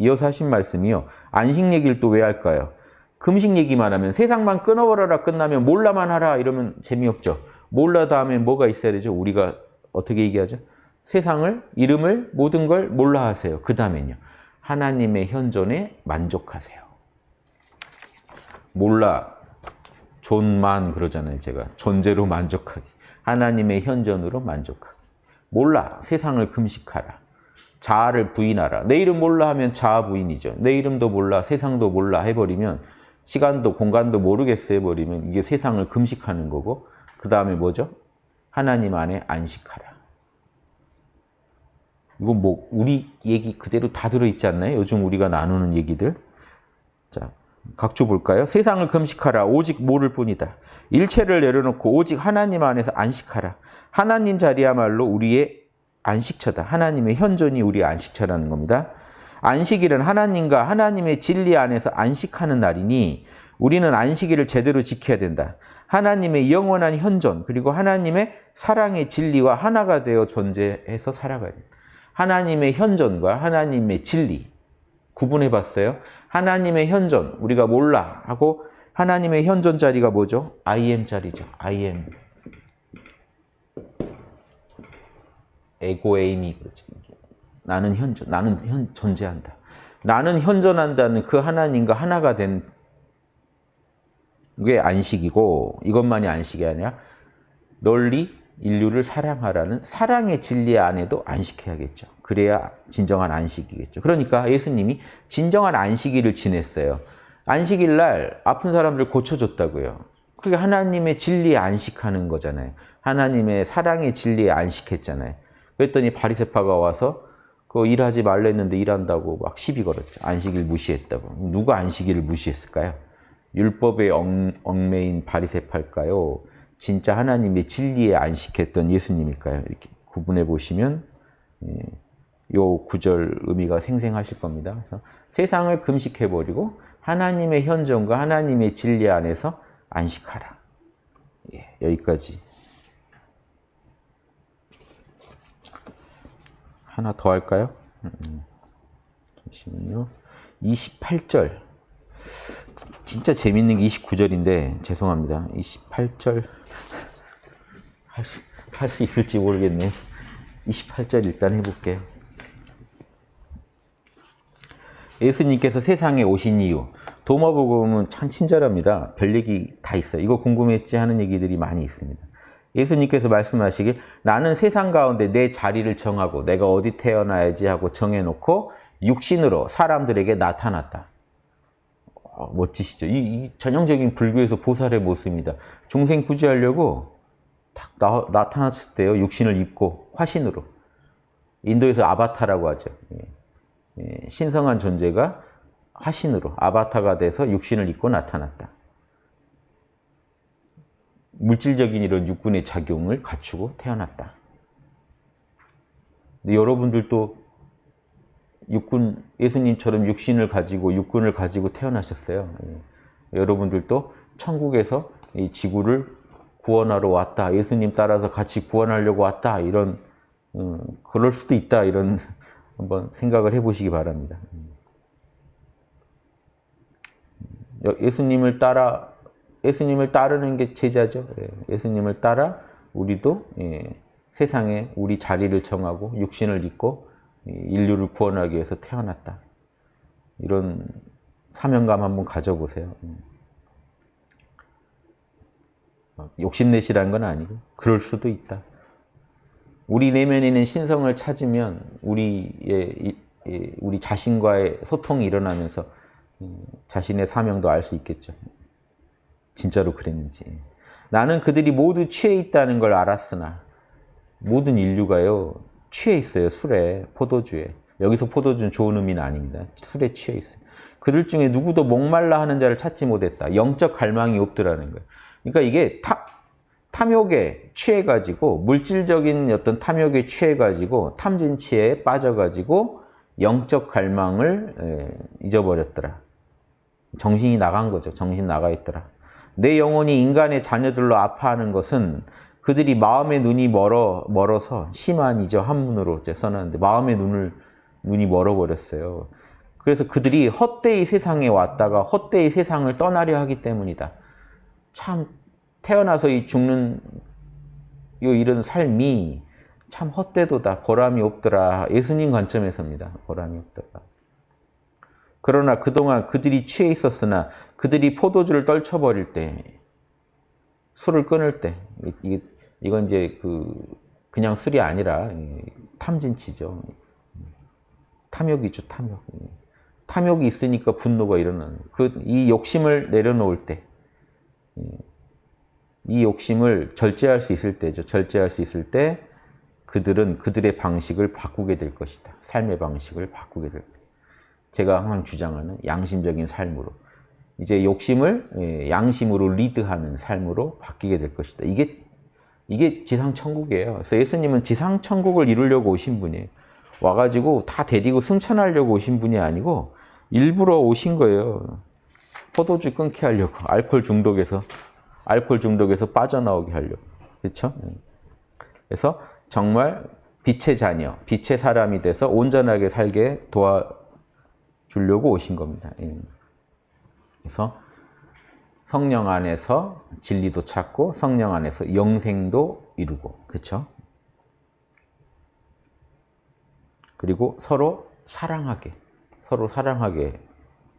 이어서 하신 말씀이요. 안식 얘기를 또 왜 할까요? 금식 얘기만 하면 세상만 끊어버려라 끝나면 몰라만 하라 이러면 재미없죠. 몰라 다음에 뭐가 있어야 되죠? 우리가 어떻게 얘기하죠? 세상을, 이름을, 모든 걸 몰라 하세요. 그 다음엔요. 하나님의 현존에 만족하세요. 몰라, 존만 그러잖아요. 제가 존재로 만족하기. 하나님의 현존으로 만족하기. 몰라, 세상을 금식하라. 자아를 부인하라. 내 이름 몰라 하면 자아 부인이죠. 내 이름도 몰라, 세상도 몰라 해버리면 시간도 공간도 모르겠어 해버리면 이게 세상을 금식하는 거고 그 다음에 뭐죠? 하나님 안에 안식하라. 이건 뭐 우리 얘기 그대로 다 들어있지 않나요? 요즘 우리가 나누는 얘기들. 자, 각주 볼까요? 세상을 금식하라. 오직 모를 뿐이다. 일체를 내려놓고 오직 하나님 안에서 안식하라. 하나님 자리야말로 우리의 안식처다. 하나님의 현존이 우리 안식처라는 겁니다. 안식일은 하나님과 하나님의 진리 안에서 안식하는 날이니 우리는 안식일을 제대로 지켜야 된다. 하나님의 영원한 현존 그리고 하나님의 사랑의 진리와 하나가 되어 존재해서 살아가야 된다. 하나님의 현존과 하나님의 진리 구분해 봤어요. 하나님의 현존 우리가 몰라 하고 하나님의 현존 자리가 뭐죠? I am 자리죠. I am. 에고 에임이 그렇죠. 나는 현존, 나는 현, 존재한다. 나는 현존한다는 그 하나님과 하나가 된 게 안식이고 이것만이 안식이 아니라 널리 인류를 사랑하라는 사랑의 진리 안에도 안식해야겠죠. 그래야 진정한 안식이겠죠. 그러니까 예수님이 진정한 안식일을 지냈어요. 안식일 날 아픈 사람들 고쳐줬다고요. 그게 하나님의 진리에 안식하는 거잖아요. 하나님의 사랑의 진리에 안식했잖아요. 그랬더니 바리세파가 와서 그 일하지 말라했는데 일한다고 막 시비 걸었죠. 안식일 무시했다고. 누가 안식일을 무시했을까요? 율법의 얽, 얽매인 바리세파일까요? 진짜 하나님의 진리에 안식했던 예수님일까요? 이렇게 구분해 보시면 예, 요 구절 의미가 생생하실 겁니다. 세상을 금식해 버리고 하나님의 현존과 하나님의 진리 안에서 안식하라. 예, 여기까지 하나 더 할까요? 음, 음. 잠시만요. 28절. 진짜 재밌는 게 29절인데 죄송합니다. 28절 할 수 있을지 모르겠네. 28절 일단 해볼게요. 예수님께서 세상에 오신 이유 도마복음은 참 친절합니다. 별 얘기 다 있어요. 이거 궁금했지 하는 얘기들이 많이 있습니다. 예수님께서 말씀하시길 나는 세상 가운데 내 자리를 정하고 내가 어디 태어나야지 하고 정해놓고 육신으로 사람들에게 나타났다. 어, 멋지시죠? 이, 이, 전형적인 불교에서 보살의 모습입니다. 중생 구제하려고 딱 나, 타났을 때요. 육신을 입고 화신으로. 인도에서 아바타라고 하죠. 예. 예. 신성한 존재가 화신으로 아바타가 돼서 육신을 입고 나타났다. 물질적인 이런 육군의 작용을 갖추고 태어났다. 근데 여러분들도 육군, 예수님처럼 육신을 가지고 육군을 가지고 태어나셨어요. 예. 여러분들도 천국에서 이 지구를 구원하러 왔다. 예수님 따라서 같이 구원하려고 왔다. 이런 음, 그럴 수도 있다. 이런 한번 생각을 해보시기 바랍니다. 음. 예수님을 따라 예수님을 따르는 게 제자죠. 예, 예수님을 따라 우리도 예, 세상에 우리 자리를 정하고 육신을 잊고 인류를 구원하기 위해서 태어났다. 이런 사명감 한번 가져보세요. 음. 욕심내시라는 건 아니고 그럴 수도 있다. 우리 내면에 있는 신성을 찾으면 우리의 우리 자신과의 소통이 일어나면서 음, 자신의 사명도 알 수 있겠죠. 진짜로 그랬는지. 나는 그들이 모두 취해 있다는 걸 알았으나 모든 인류가요 취해 있어요 술에 포도주에 여기서 포도주는 좋은 의미는 아닙니다 술에 취해 있어요 그들 중에 누구도 목말라 하는 자를 찾지 못했다 영적 갈망이 없더라는 거예요 그러니까 이게 타, 탐욕에 취해가지고 물질적인 어떤 탐욕에 취해가지고 탐진치에 빠져가지고 영적 갈망을 예, 잊어버렸더라 정신이 나간 거죠 정신 나가 있더라 내 영혼이 인간의 자녀들로 아파하는 것은 그들이 마음의 눈이 멀어 멀어서 심한 이저 한문으로 써놨는데 마음의 눈을 눈이 멀어버렸어요. 그래서 그들이 헛되이 세상에 왔다가 헛되이 세상을 떠나려 하기 때문이다. 참 태어나서 이 죽는 요 이런 삶이 참 헛되도다. 보람이 없더라. 예수님 관점에서입니다. 보람이 없더라. 그러나 그동안 그들이 취해 있었으나 그들이 포도주를 떨쳐버릴 때 술을 끊을 때 이, 이건 이제 그 그냥 술이 아니라 탐진치죠. 탐욕이죠, 탐욕. 탐욕이 있으니까 분노가 일어나는 그 이 욕심을 내려놓을 때, 이 욕심을 절제할 수 있을 때죠. 절제할 수 있을 때 그들은 그들의 방식을 바꾸게 될 것이다. 삶의 방식을 바꾸게 될 것이다. 제가 항상 주장하는 양심적인 삶으로 이제 욕심을 예, 양심으로 리드하는 삶으로 바뀌게 될 것이다. 이게 이게 지상천국이에요. 그래서 예수님은 지상천국을 이루려고 오신 분이에요. 와가지고 다 데리고 승천하려고 오신 분이 아니고 일부러 오신 거예요. 포도주 끊게 하려고, 알코올 중독에서, 알코올 중독에서 빠져나오게 하려고. 그렇죠? 그래서 정말 빛의 자녀, 빛의 사람이 돼서 온전하게 살게 도와 주려고 오신 겁니다. 예. 그래서 성령 안에서 진리도 찾고 성령 안에서 영생도 이루고 그렇죠? 그리고 서로 사랑하게 서로 사랑하게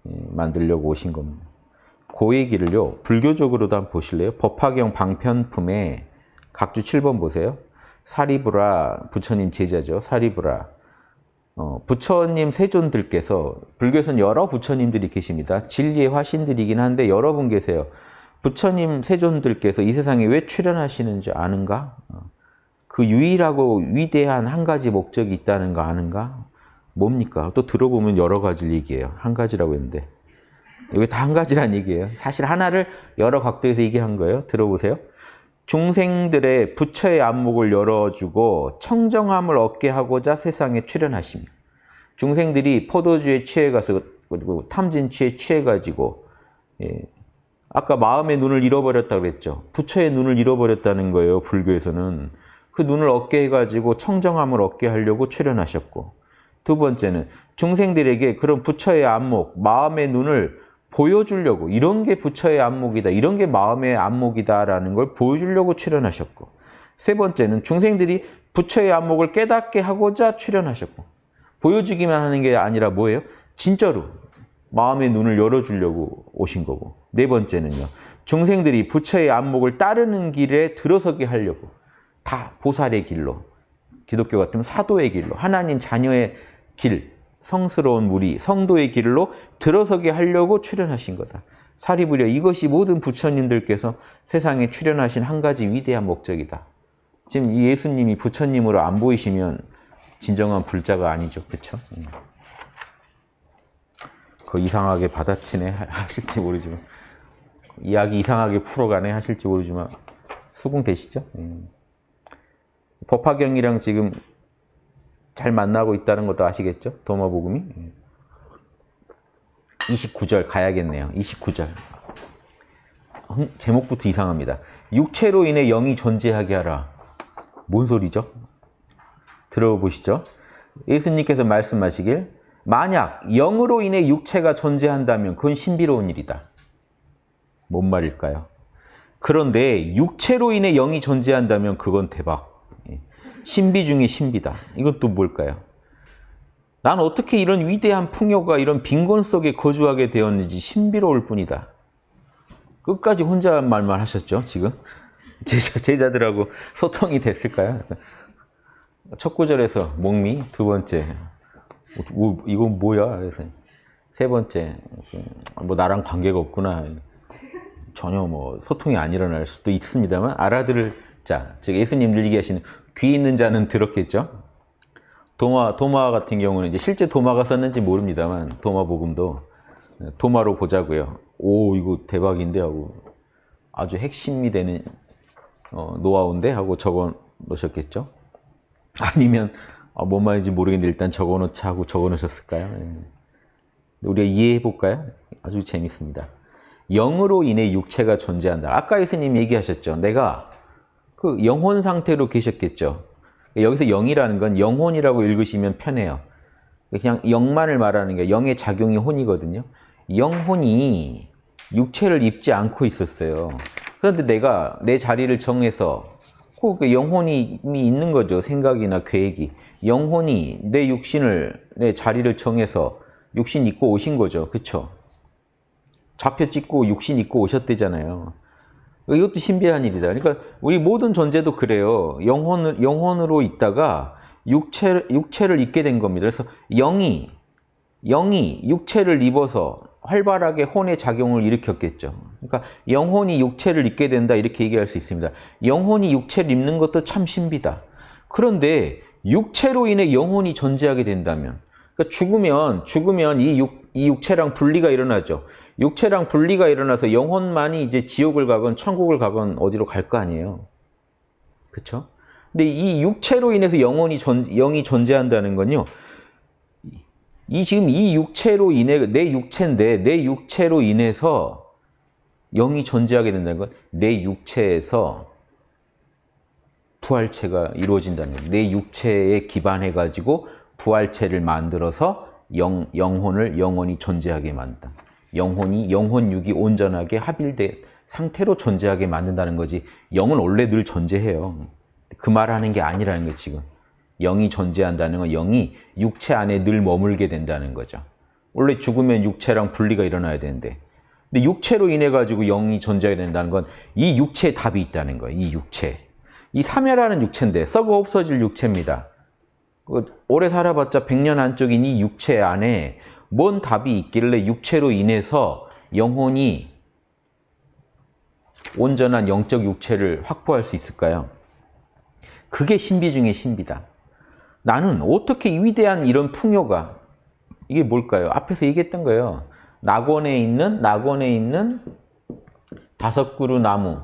예, 만들려고 오신 겁니다. 그 얘기를요. 불교적으로도 한번 보실래요? 법화경 방편품에 각주 7번 보세요. 사리브라 부처님 제자죠. 사리브라 어, 부처님 세존들께서 불교에서는 여러 부처님들이 계십니다. 진리의 화신들이긴 한데 여러 분 계세요. 부처님 세존들께서 이 세상에 왜출연하시는지 아는가? 어, 그 유일하고 위대한 한 가지 목적이 있다는 가 아는가? 뭡니까? 또 들어보면 여러 가지를 얘기해요. 한 가지라고 했는데. 이게 다한 가지란 얘기예요. 사실 하나를 여러 각도에서 얘기한 거예요. 들어보세요. 중생들의 부처의 안목을 열어주고 청정함을 얻게 하고자 세상에 출연하십니다 중생들이 포도주에 취해가서 탐진취에 취해가지고 예, 아까 마음의 눈을 잃어버렸다 그랬죠. 부처의 눈을 잃어버렸다는 거예요. 불교에서는 그 눈을 얻게 해가지고 청정함을 얻게 하려고 출현하셨고 두 번째는 중생들에게 그런 부처의 안목, 마음의 눈을 보여주려고 이런 게 부처의 안목이다 이런 게 마음의 안목이다라는 걸 보여주려고 출연하셨고 세 번째는 중생들이 부처의 안목을 깨닫게 하고자 출연하셨고 보여주기만 하는 게 아니라 뭐예요? 진짜로 마음의 눈을 열어주려고 오신 거고 네 번째는요 중생들이 부처의 안목을 따르는 길에 들어서게 하려고 다 보살의 길로 기독교 같으면 사도의 길로 하나님 자녀의 길 성스러운 무리, 성도의 길로 들어서게 하려고 출연하신 거다. 사리부려 이것이 모든 부처님들께서 세상에 출연하신 한 가지 위대한 목적이다. 지금 예수님이 부처님으로 안 보이시면 진정한 불자가 아니죠. 그렇죠? 그 이상하게 받아치네 하실지 모르지만 이야기 이상하게 풀어가네 하실지 모르지만 수긍되시죠? 음. 법화경이랑 지금 잘 만나고 있다는 것도 아시겠죠? 도마복음이 29절 예. 가야겠네요. 29절 제목부터 이상합니다. 육체로 인해 영이 존재하게 하라. 뭔 소리죠? 들어보시죠. 예수님께서 말씀하시길 만약 영으로 인해 육체가 존재한다면 그건 신비로운 일이다. 뭔 말일까요? 그런데 육체로 인해 영이 존재한다면 그건 대박. 신비 중에 신비다. 이건 또 뭘까요? 난 어떻게 이런 위대한 풍요가 이런 빈곤 속에 거주하게 되었는지 신비로울 뿐이다. 끝까지 혼잣말만 하셨죠, 지금? 제자, 제자들하고 소통이 됐을까요? 첫 구절에서 목미, 두 번째, 뭐, 이건 뭐야? 그래서 세 번째, 뭐 나랑 관계가 없구나. 전혀 뭐 소통이 안 일어날 수도 있습니다만 알아들을 자, 즉 예수님 들리게 하시는 귀 있는 자는 들었겠죠. 도마 도마 같은 경우는 이제 실제 도마가 썼는지 모릅니다만 도마 복음도 네, 도마로 보자고요. 오 이거 대박인데 하고 아주 핵심이 되는 어, 노하우인데 하고 적어 놓으셨겠죠. 아니면 아, 뭔 말인지 모르겠는데 일단 적어 놓자 하고 적어 놓으셨을까요? 예. 우리가 이해해 볼까요? 아주 재밌습니다. 영으로 인해 육체가 존재한다. 아까 예수님 얘기하셨죠. 내가 그 영혼 상태로 계셨겠죠. 여기서 영이라는 건 영혼이라고 읽으시면 편해요. 그냥 영만을 말하는 게 영의 작용이 혼이거든요. 영혼이 육체를 입지 않고 있었어요. 그런데 내가 내 자리를 정해서 그 영혼이 있는 거죠. 생각이나 계획이. 영혼이 내 육신을, 내 자리를 정해서 육신 입고 오신 거죠. 그쵸? 좌표 찍고 육신 입고 오셨대잖아요. 이것도 신비한 일이다. 그러니까 우리 모든 존재도 그래요. 영혼을, 영혼으로 있다가 육체, 육체를 입게 된 겁니다. 그래서 영이, 영이 육체를 입어서 활발하게 혼의 작용을 일으켰겠죠. 그러니까 영혼이 육체를 입게 된다 이렇게 얘기할 수 있습니다. 영혼이 육체를 입는 것도 참 신비다. 그런데 육체로 인해 영혼이 존재하게 된다면 그러니까 죽으면 죽으면 이, 육, 이 육체랑 분리가 일어나죠. 육체랑 분리가 일어나서 영혼만이 이제 지옥을 가건 천국을 가건 어디로 갈 거 아니에요. 그렇죠? 근데 이 육체로 인해서 영혼이 전, 영이 존재한다는 건요. 이 지금 이 육체로 인해 내 육체인데 내 육체로 인해서 영이 존재하게 된다는 건 내 육체에서 부활체가 이루어진다는 거예요. 내 육체에 기반해 가지고 부활체를 만들어서 영, 영혼을 영원히 존재하게 만든다. 영혼이 영혼육이 온전하게 합일된 상태로 존재하게 만든다는 거지 영은 원래 늘 존재해요. 그 말 하는 게 아니라는 거 지금. 영이 존재한다는 건 영이 육체 안에 늘 머물게 된다는 거죠. 원래 죽으면 육체랑 분리가 일어나야 되는데 근데 육체로 인해 가지고 영이 존재하게 된다는 건 이 육체에 답이 있다는 거예요. 이 육체. 이사멸하는 육체인데 썩어 없어질 육체입니다. 그 오래 살아봤자 100년 안쪽인 이 육체 안에 뭔 답이 있길래 육체로 인해서 영혼이 온전한 영적 육체를 확보할 수 있을까요? 그게 신비 중의 신비다. 나는 어떻게 위대한 이런 풍요가 이게 뭘까요? 앞에서 얘기했던 거예요. 낙원에 있는 낙원에 있는 다섯 그루 나무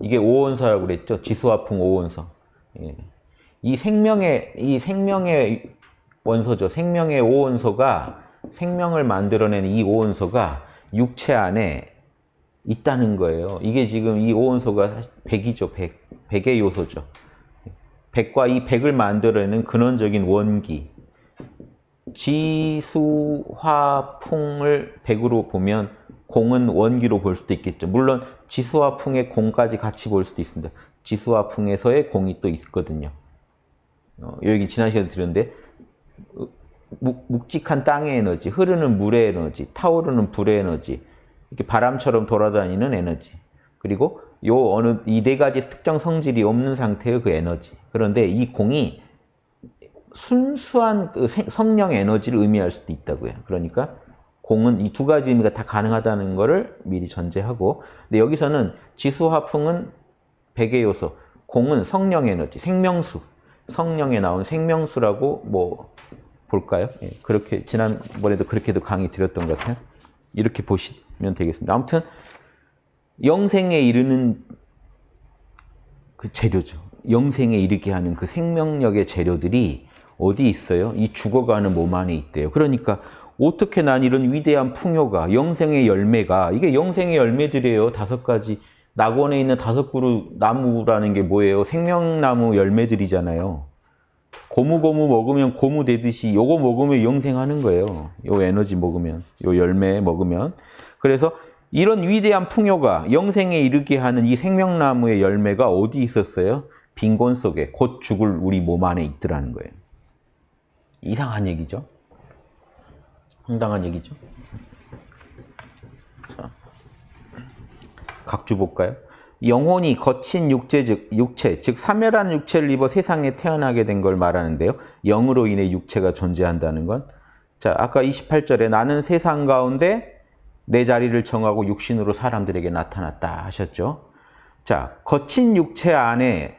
이게 오온서라고 그랬죠. 지수화풍 오온서. 예. 이 생명의 이 생명의 원소죠. 생명의 오온소가 생명을 만들어낸 이 오온소가 육체 안에 있다는 거예요. 이게 지금 이 오온소가 100이죠. 100. 100의 요소죠. 100과 이 100을 만들어내는 근원적인 원기. 지수화풍을 100으로 보면 공은 원기로 볼 수도 있겠죠. 물론 지수화풍의 공까지 같이 볼 수도 있습니다. 지수화풍에서의 공이 또 있거든요. 어, 여기 지난 시간에 드렸는데 묵, 직한 땅의 에너지, 흐르는 물의 에너지, 타오르는 불의 에너지, 이렇게 바람처럼 돌아다니는 에너지, 그리고 요 어느 이 네 가지 특정 성질이 없는 상태의 그 에너지. 그런데 이 공이 순수한 그 성령 에너지를 의미할 수도 있다고요. 그러니까 공은 이 두 가지 의미가 다 가능하다는 것을 미리 전제하고, 근데 여기서는 지수화 풍은 백의 요소, 공은 성령 에너지, 생명수, 성령에 나온 생명수라고 뭐 볼까요? 예, 그렇게 지난번에도 그렇게도 강의 드렸던 것 같아요. 이렇게 보시면 되겠습니다. 아무튼 영생에 이르는 그 재료죠. 영생에 이르게 하는 그 생명력의 재료들이 어디 있어요? 이 죽어가는 몸 안에 있대요. 그러니까 어떻게 난 이런 위대한 풍요가, 영생의 열매가, 이게 영생의 열매들이에요. 다섯 가지. 낙원에 있는 다섯 그루 나무라는 게 뭐예요? 생명나무 열매들이잖아요. 고무고무 먹으면 고무 되듯이 요거 먹으면 영생하는 거예요. 요 에너지 먹으면, 요 열매 먹으면. 그래서 이런 위대한 풍요가 영생에 이르게 하는 이 생명나무의 열매가 어디 있었어요? 빈곤 속에 곧 죽을 우리 몸 안에 있더라는 거예요. 이상한 얘기죠? 황당한 얘기죠? 각주 볼까요? 영혼이 거친 육체 즉 육체 즉 사멸한 육체를 입어 세상에 태어나게 된 걸 말하는데요. 영으로 인해 육체가 존재한다는 건 자, 아까 28절에 나는 세상 가운데 내 자리를 정하고 육신으로 사람들에게 나타났다 하셨죠. 자, 거친 육체 안에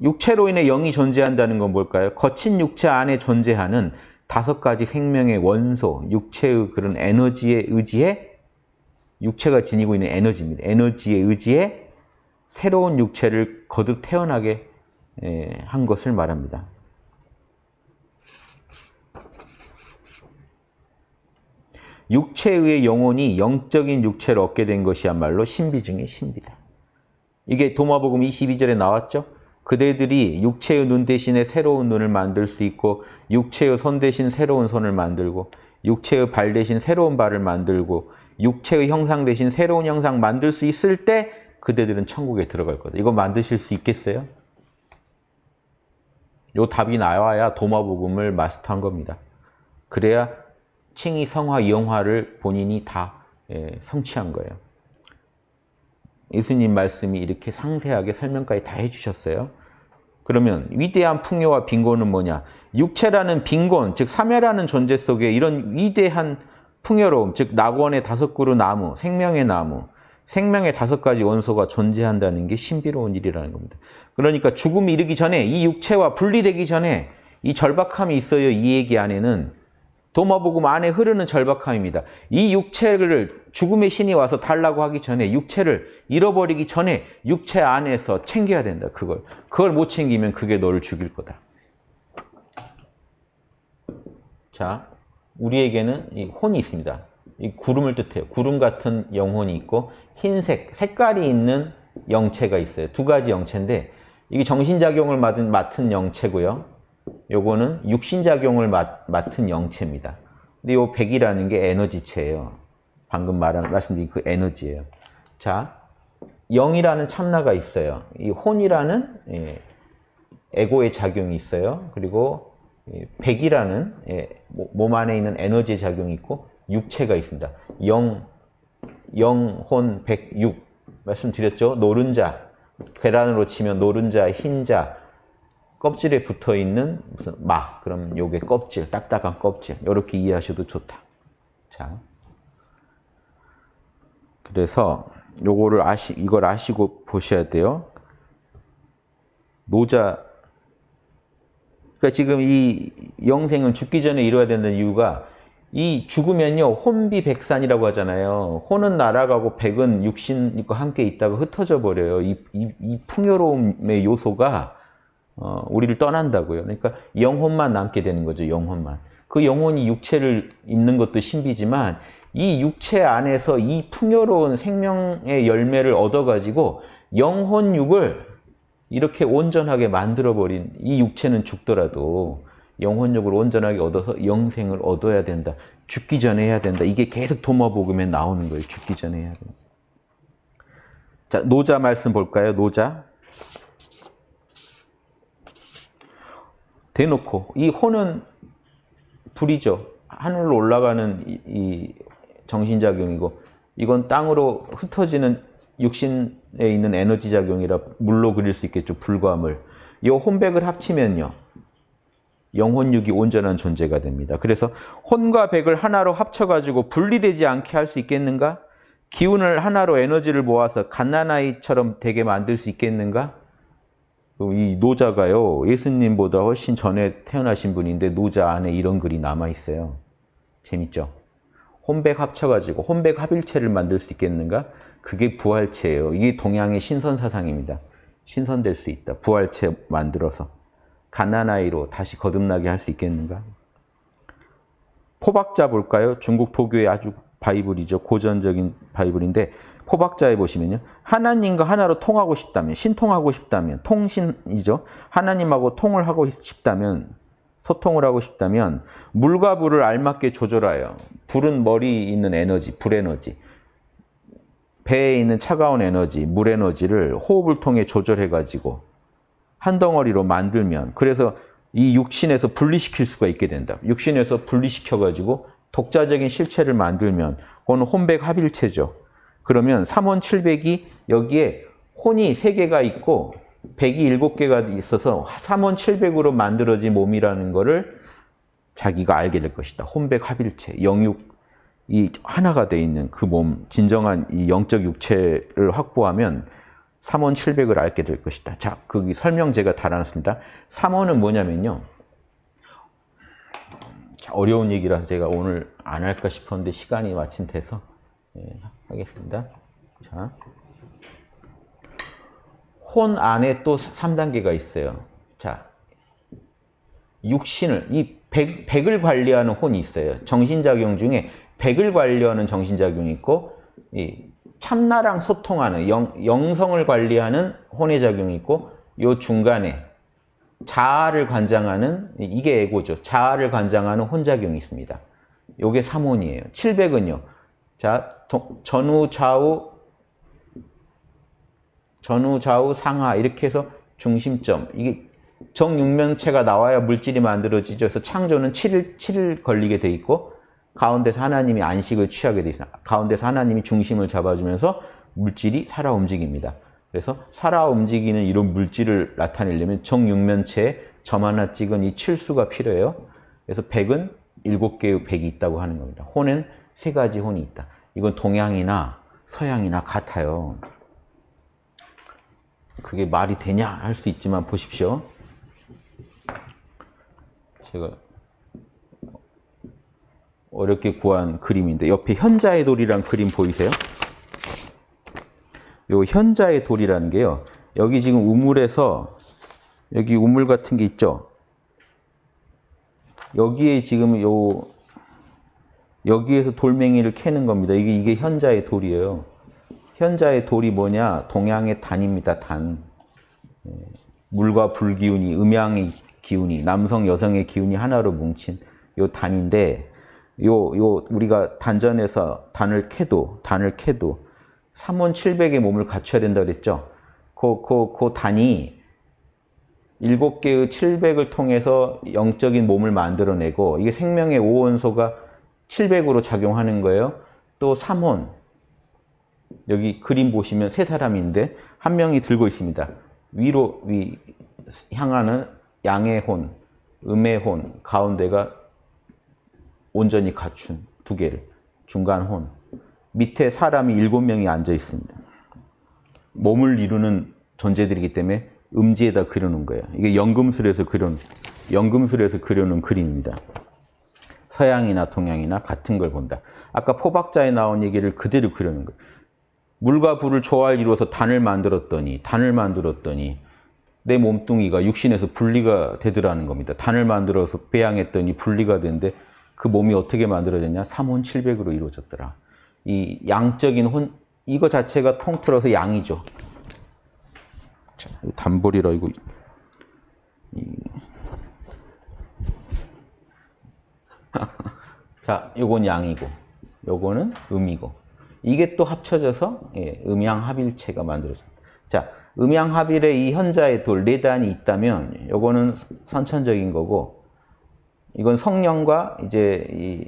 육체로 인해 영이 존재한다는 건 뭘까요? 거친 육체 안에 존재하는 다섯 가지 생명의 원소, 육체의 그런 에너지에 의지해 육체가 지니고 있는 에너지입니다. 에너지에 의지해 새로운 육체를 거듭 태어나게 예, 한 것을 말합니다. 육체의 영혼이 영적인 육체를 얻게 된 것이야말로 신비 중의 신비다. 이게 도마복음 22절에 나왔죠? 그대들이 육체의 눈 대신에 새로운 눈을 만들 수 있고 육체의 손 대신 새로운 손을 만들고 육체의 발 대신 새로운 발을 만들고 육체의 형상 대신 새로운 형상 만들 수 있을 때 그대들은 천국에 들어갈 거다. 이거 만드실 수 있겠어요? 요 답이 나와야 도마복음을 마스터한 겁니다. 그래야 칭이 성화 영화를 본인이 다 예, 성취한 거예요. 예수님 말씀이 이렇게 상세하게 설명까지 다 해주셨어요. 그러면 위대한 풍요와 빈곤은 뭐냐? 육체라는 빈곤, 즉 삼해라는 존재 속에 이런 위대한 풍요로움, 즉 낙원의 다섯 그루 나무, 생명의 나무, 생명의 다섯 가지 원소가 존재한다는 게 신비로운 일이라는 겁니다. 그러니까 죽음이 이르기 전에 이 육체와 분리되기 전에 이 절박함이 있어요. 이 얘기 안에는 도마복음 안에 흐르는 절박함입니다. 이 육체를 죽음의 신이 와서 달라고 하기 전에 육체를 잃어버리기 전에 육체 안에서 챙겨야 된다. 그걸 그걸 못 챙기면 그게 너를 죽일 거다. 자, 우리에게는 이 혼이 있습니다. 이 구름을 뜻해요. 구름 같은 영혼이 있고 흰색, 색깔이 있는 영체가 있어요. 두 가지 영체인데 이게 정신작용을 맡은, 맡은 영체고요. 요거는 육신작용을 맡, 맡은 영체입니다. 근데 요백이라는게 에너지체예요. 방금 말한, 말씀드린 그 에너지예요. 자, 영이라는 참나가 있어요. 이 혼이라는 예, 에고의 작용이 있어요. 그리고 백이라는 예, 몸 안에 있는 에너지 의 작용이 있고 육체가 있습니다. 영, 영혼 106 말씀드렸죠? 노른자 계란으로 치면 노른자, 흰자 껍질에 붙어있는 무슨 마 그럼 요게 껍질, 딱딱한 껍질 이렇게 이해하셔도 좋다 자, 그래서 요거를 아시 이걸 아시고 보셔야 돼요. 노자 그러니까 지금 이 영생은 죽기 전에 이루어야 되는 이유가 이 죽으면요 혼비백산이라고 하잖아요 혼은 날아가고 백은 육신과 함께 있다가 흩어져 버려요 이, 이, 이 풍요로움의 요소가 어, 우리를 떠난다고요 그러니까 영혼만 남게 되는 거죠 영혼만 그 영혼이 육체를 입는 것도 신비지만 이 육체 안에서 이 풍요로운 생명의 열매를 얻어 가지고 영혼육을 이렇게 온전하게 만들어 버린 이 육체는 죽더라도 영혼력을 온전하게 얻어서 영생을 얻어야 된다. 죽기 전에 해야 된다. 이게 계속 도마복음에 나오는 거예요. 죽기 전에 해야 된다. 자, 노자 말씀 볼까요? 노자. 대놓고 이 혼은 불이죠. 하늘로 올라가는 이, 이 정신작용이고 이건 땅으로 흩어지는 육신에 있는 에너지작용이라 물로 그릴 수 있겠죠. 불과물. 이 혼백을 합치면요. 영혼육이 온전한 존재가 됩니다. 그래서 혼과 백을 하나로 합쳐가지고 분리되지 않게 할 수 있겠는가? 기운을 하나로 에너지를 모아서 갓난아이처럼 되게 만들 수 있겠는가? 이 노자가요, 예수님보다 훨씬 전에 태어나신 분인데 노자 안에 이런 글이 남아있어요. 재밌죠? 혼백 합쳐가지고 혼백 합일체를 만들 수 있겠는가? 그게 부활체예요. 이게 동양의 신선사상입니다. 신선될 수 있다. 부활체 만들어서. 가난아이로 다시 거듭나게 할 수 있겠는가? 포박자 볼까요? 중국 포교의 아주 바이블이죠. 고전적인 바이블인데 포박자에 보시면요. 하나님과 하나로 통하고 싶다면, 신통하고 싶다면, 통신이죠. 하나님하고 통을 하고 싶다면, 소통을 하고 싶다면 물과 불을 알맞게 조절하여 불은 머리 있는 에너지, 불에너지, 배에 있는 차가운 에너지, 물에너지를 호흡을 통해 조절해가지고 한 덩어리로 만들면 그래서 이 육신에서 분리시킬 수가 있게 된다. 육신에서 분리시켜가지고 독자적인 실체를 만들면 그건 혼백 합일체죠. 그러면 삼원 칠백이 여기에 혼이 세개가 있고 백이 일 개가 있어서 삼원 칠백으로 만들어진 몸이라는 거를 자기가 알게 될 것이다. 혼백 합일체, 영육 이 하나가 돼 있는 그몸 진정한 이 영적 육체를 확보하면 3원 700을 알게될 것이다. 자, 거기 설명 제가 달아놨습니다. 3원은 뭐냐면요. 자, 어려운 얘기라서 제가 오늘 안 할까 싶었는데 시간이 마침 돼서 예, 하겠습니다. 자, 혼 안에 또 3단계가 있어요. 자, 육신을, 이 백, 백을 관리하는 혼이 있어요. 정신작용 중에 백을 관리하는 정신작용이 있고 이 참나랑 소통하는 영, 성을 관리하는 혼의 작용이 있고 요 중간에 자아를 관장하는 이게 에고죠. 자아를 관장하는 혼작용이 있습니다. 요게 3혼이에요. 700은요. 자, 전후 좌우 전후 좌우 상하 이렇게 해서 중심점 이게 정육면체가 나와야 물질이 만들어지죠. 그래서 창조는 7일 7일 걸리게 돼 있고 가운데서 하나님이 안식을 취하게 되어 있습니다. 가운데서 하나님이 중심을 잡아주면서 물질이 살아 움직입니다. 그래서 살아 움직이는 이런 물질을 나타내려면 정육면체에 점 하나 찍은 이 칠수가 필요해요. 그래서 백은 일곱 개의 백이 있다고 하는 겁니다. 혼은 세 가지 혼이 있다. 이건 동양이나 서양이나 같아요. 그게 말이 되냐 할 수 있지만 보십시오. 제가 어렵게 구한 그림인데 옆에 현자의 돌이란 그림 보이세요? 요 현자의 돌이라는 게요. 여기 지금 우물에서 여기 우물 같은 게 있죠. 여기에 지금 요 여기에서 돌멩이를 캐는 겁니다. 이게 이게 현자의 돌이에요. 현자의 돌이 뭐냐? 동양의 단입니다. 단. 예, 물과 불 기운이, 음양의 기운이, 남성 여성의 기운이 하나로 뭉친 요 단인데 요, 요, 우리가 단전에서 단을 캐도, 단을 캐도 3원 700의 몸을 갖춰야 된다 그랬죠. 그, 그, 그 단이 7개의 700을 통해서 영적인 몸을 만들어내고 이게 생명의 5원소가 700으로 작용하는 거예요. 또 3원, 여기 그림 보시면 세 사람인데 한 명이 들고 있습니다. 위로 위 향하는 양의 혼, 음의 혼, 가운데가 온전히 갖춘 두 개를 중간 혼 밑에 사람이 일곱 명이 앉아 있습니다. 몸을 이루는 존재들이기 때문에 음지에다 그려놓은 거예요. 이게 연금술에서 그려놓은 연금술에서 그려놓은 그림입니다. 서양이나 동양이나 같은 걸 본다. 아까 포박자에 나온 얘기를 그대로 그려놓은 거예요. 물과 불을 조화를 이루어서 단을 만들었더니 단을 만들었더니 내 몸뚱이가 육신에서 분리가 되더라는 겁니다. 단을 만들어서 배양했더니 분리가 되는데 그 몸이 어떻게 만들어졌냐? 삼혼칠백으로 이루어졌더라. 이 양적인 혼, 이거 자체가 통틀어서 양이죠. 단볼이라 이거 자, 요건 양이고, 요거는 음이고. 이게 또 합쳐져서 예, 음양합일체가 만들어져요. 자, 음양합일의 이 현자의 돌, 네 단이 있다면 요거는 선천적인 거고 이건 성령과 이제 이,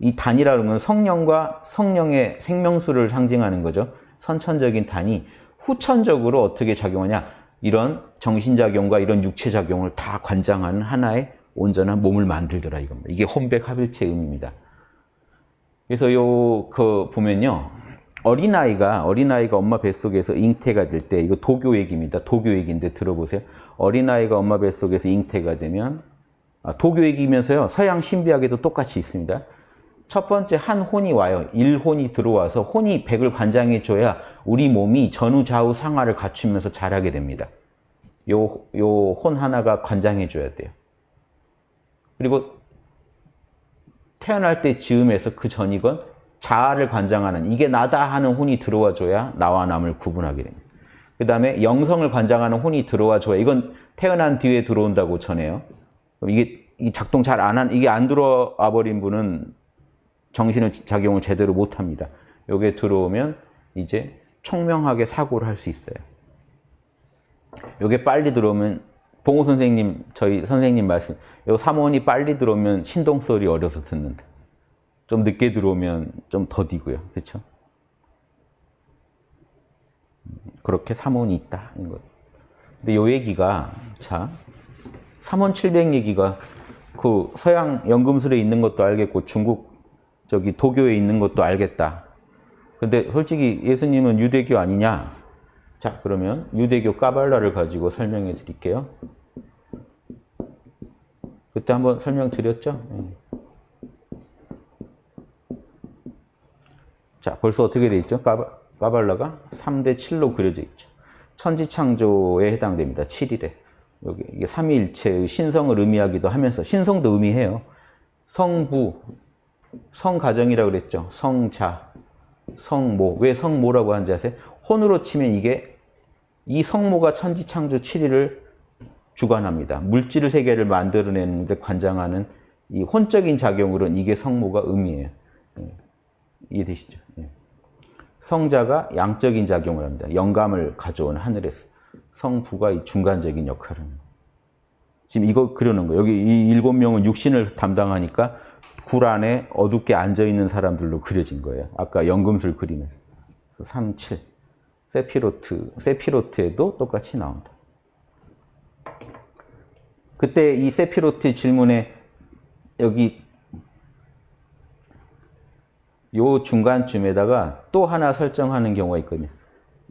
이 단이라는 건 성령과 성령의 생명수를 상징하는 거죠. 선천적인 단이 후천적으로 어떻게 작용하냐. 이런 정신작용과 이런 육체작용을 다 관장하는 하나의 온전한 몸을 만들더라 이겁니다. 이게 혼백합일체 의미입니다. 그래서 요 그 보면요. 어린아이가 어린아이가 엄마 뱃속에서 잉태가 될 때 이거 도교액입니다. 도교액인데 들어보세요. 어린아이가 엄마 뱃속에서 잉태가 되면 아, 도교익이면서요. 서양 신비학에도 똑같이 있습니다. 첫 번째 한 혼이 와요. 일혼이 들어와서 혼이 백을 관장해 줘야 우리 몸이 전후 좌우 상하를 갖추면서 자라게 됩니다. 요 요 혼 하나가 관장해 줘야 돼요. 그리고 태어날 때 즈음에서 그 전이건 자아를 관장하는 이게 나다 하는 혼이 들어와줘야 나와 남을 구분하게 됩니다. 그 다음에 영성을 관장하는 혼이 들어와줘야 이건 태어난 뒤에 들어온다고 전해요. 이게 작동 잘 안 한, 이게 안 들어와 버린 분은 정신을 작용을 제대로 못 합니다. 요게 들어오면 이제 총명하게 사고를 할 수 있어요. 요게 빨리 들어오면 봉호 선생님, 저희 선생님 말씀 요모원이 빨리 들어오면 신동소리 어려서 듣는다. 좀 늦게 들어오면 좀 더디고요. 그렇죠? 그렇게 사모원이 있다. 이거. 근데 요 얘기가 자 3원700 얘기가 그 서양 연금술에 있는 것도 알겠고 중국 저기 도교에 있는 것도 알겠다. 근데 솔직히 예수님은 유대교 아니냐? 자, 그러면 유대교 까발라를 가지고 설명해 드릴게요. 그때 한번 설명 드렸죠? 예. 자, 벌써 어떻게 돼 있죠? 까발라가 3대 7로 그려져 있죠. 천지창조에 해당됩니다. 7일에. 여기 이게 삼위일체의 신성을 의미하기도 하면서 신성도 의미해요. 성부, 성가정이라고 그랬죠. 성자, 성모. 왜 성모라고 하는지 아세요? 혼으로 치면 이게 이 성모가 천지창조 7위를 주관합니다. 물질 세계를 만들어내는데 관장하는 이 혼적인 작용으로는 이게 성모가 의미해요. 예. 이해되시죠? 예. 성자가 양적인 작용을 합니다. 영감을 가져온 하늘에서. 성부가 이 중간적인 역할을 하는 거예요. 지금 이거 그려놓은 거예요. 여기 이 일곱 명은 육신을 담당하니까 굴 안에 어둡게 앉아있는 사람들로 그려진 거예요. 아까 연금술 그림에서. 3, 7. 세피로트, 세피로트에도 똑같이 나온다. 그때 이 세피로트 질문에 여기 요 중간쯤에다가 또 하나 설정하는 경우가 있거든요.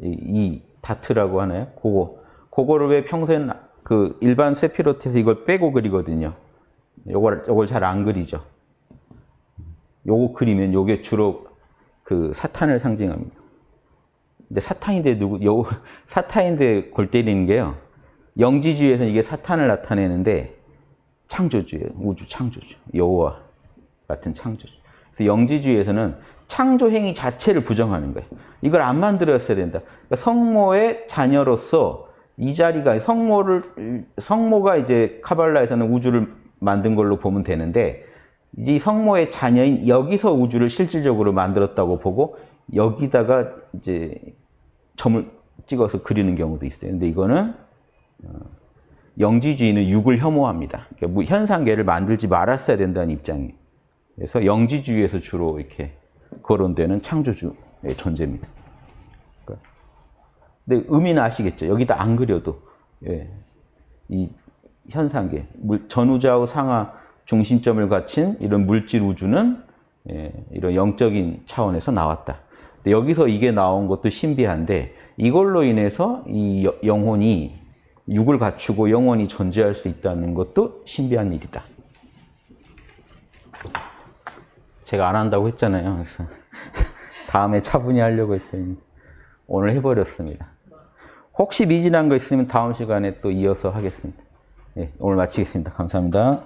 이, 이 다트라고 하나요? 그거. 그거를 왜 평소엔 그 일반 세피로트에서 이걸 빼고 그리거든요. 요걸, 요걸 잘 안 그리죠. 요거 그리면 요게 주로 그 사탄을 상징합니다. 근데 사탄인데 누구, 요, 사탄인데 골 때리는 게요. 영지주의에서는 이게 사탄을 나타내는데 창조주예요. 우주 창조주. 여호와 같은 창조주. 그래서 영지주의에서는 창조 행위 자체를 부정하는 거예요. 이걸 안 만들었어야 된다. 그러니까 성모의 자녀로서 이 자리가 성모를 성모가 이제 카발라에서는 우주를 만든 걸로 보면 되는데 이제 성모의 자녀인 여기서 우주를 실질적으로 만들었다고 보고 여기다가 이제 점을 찍어서 그리는 경우도 있어요. 근데 이거는 어, 영지주의는 육을 혐오합니다. 그러니까 뭐 현상계를 만들지 말았어야 된다는 입장이. 에요 그래서 영지주의에서 주로 이렇게 거론되는 창조주의 존재입니다. 그러니까 근데 의미는 아시겠죠? 여기다 안 그려도 예, 이 현상계, 전우좌우 상하 중심점을 갖춘 이런 물질 우주는 예, 이런 영적인 차원에서 나왔다. 여기서 이게 나온 것도 신비한데 이걸로 인해서 이 영혼이 육을 갖추고 영원히 존재할 수 있다는 것도 신비한 일이다. 제가 안 한다고 했잖아요. 그래서 다음에 차분히 하려고 했더니 오늘 해버렸습니다. 혹시 미진한 거 있으면 다음 시간에 또 이어서 하겠습니다. 네, 오늘 마치겠습니다. 감사합니다.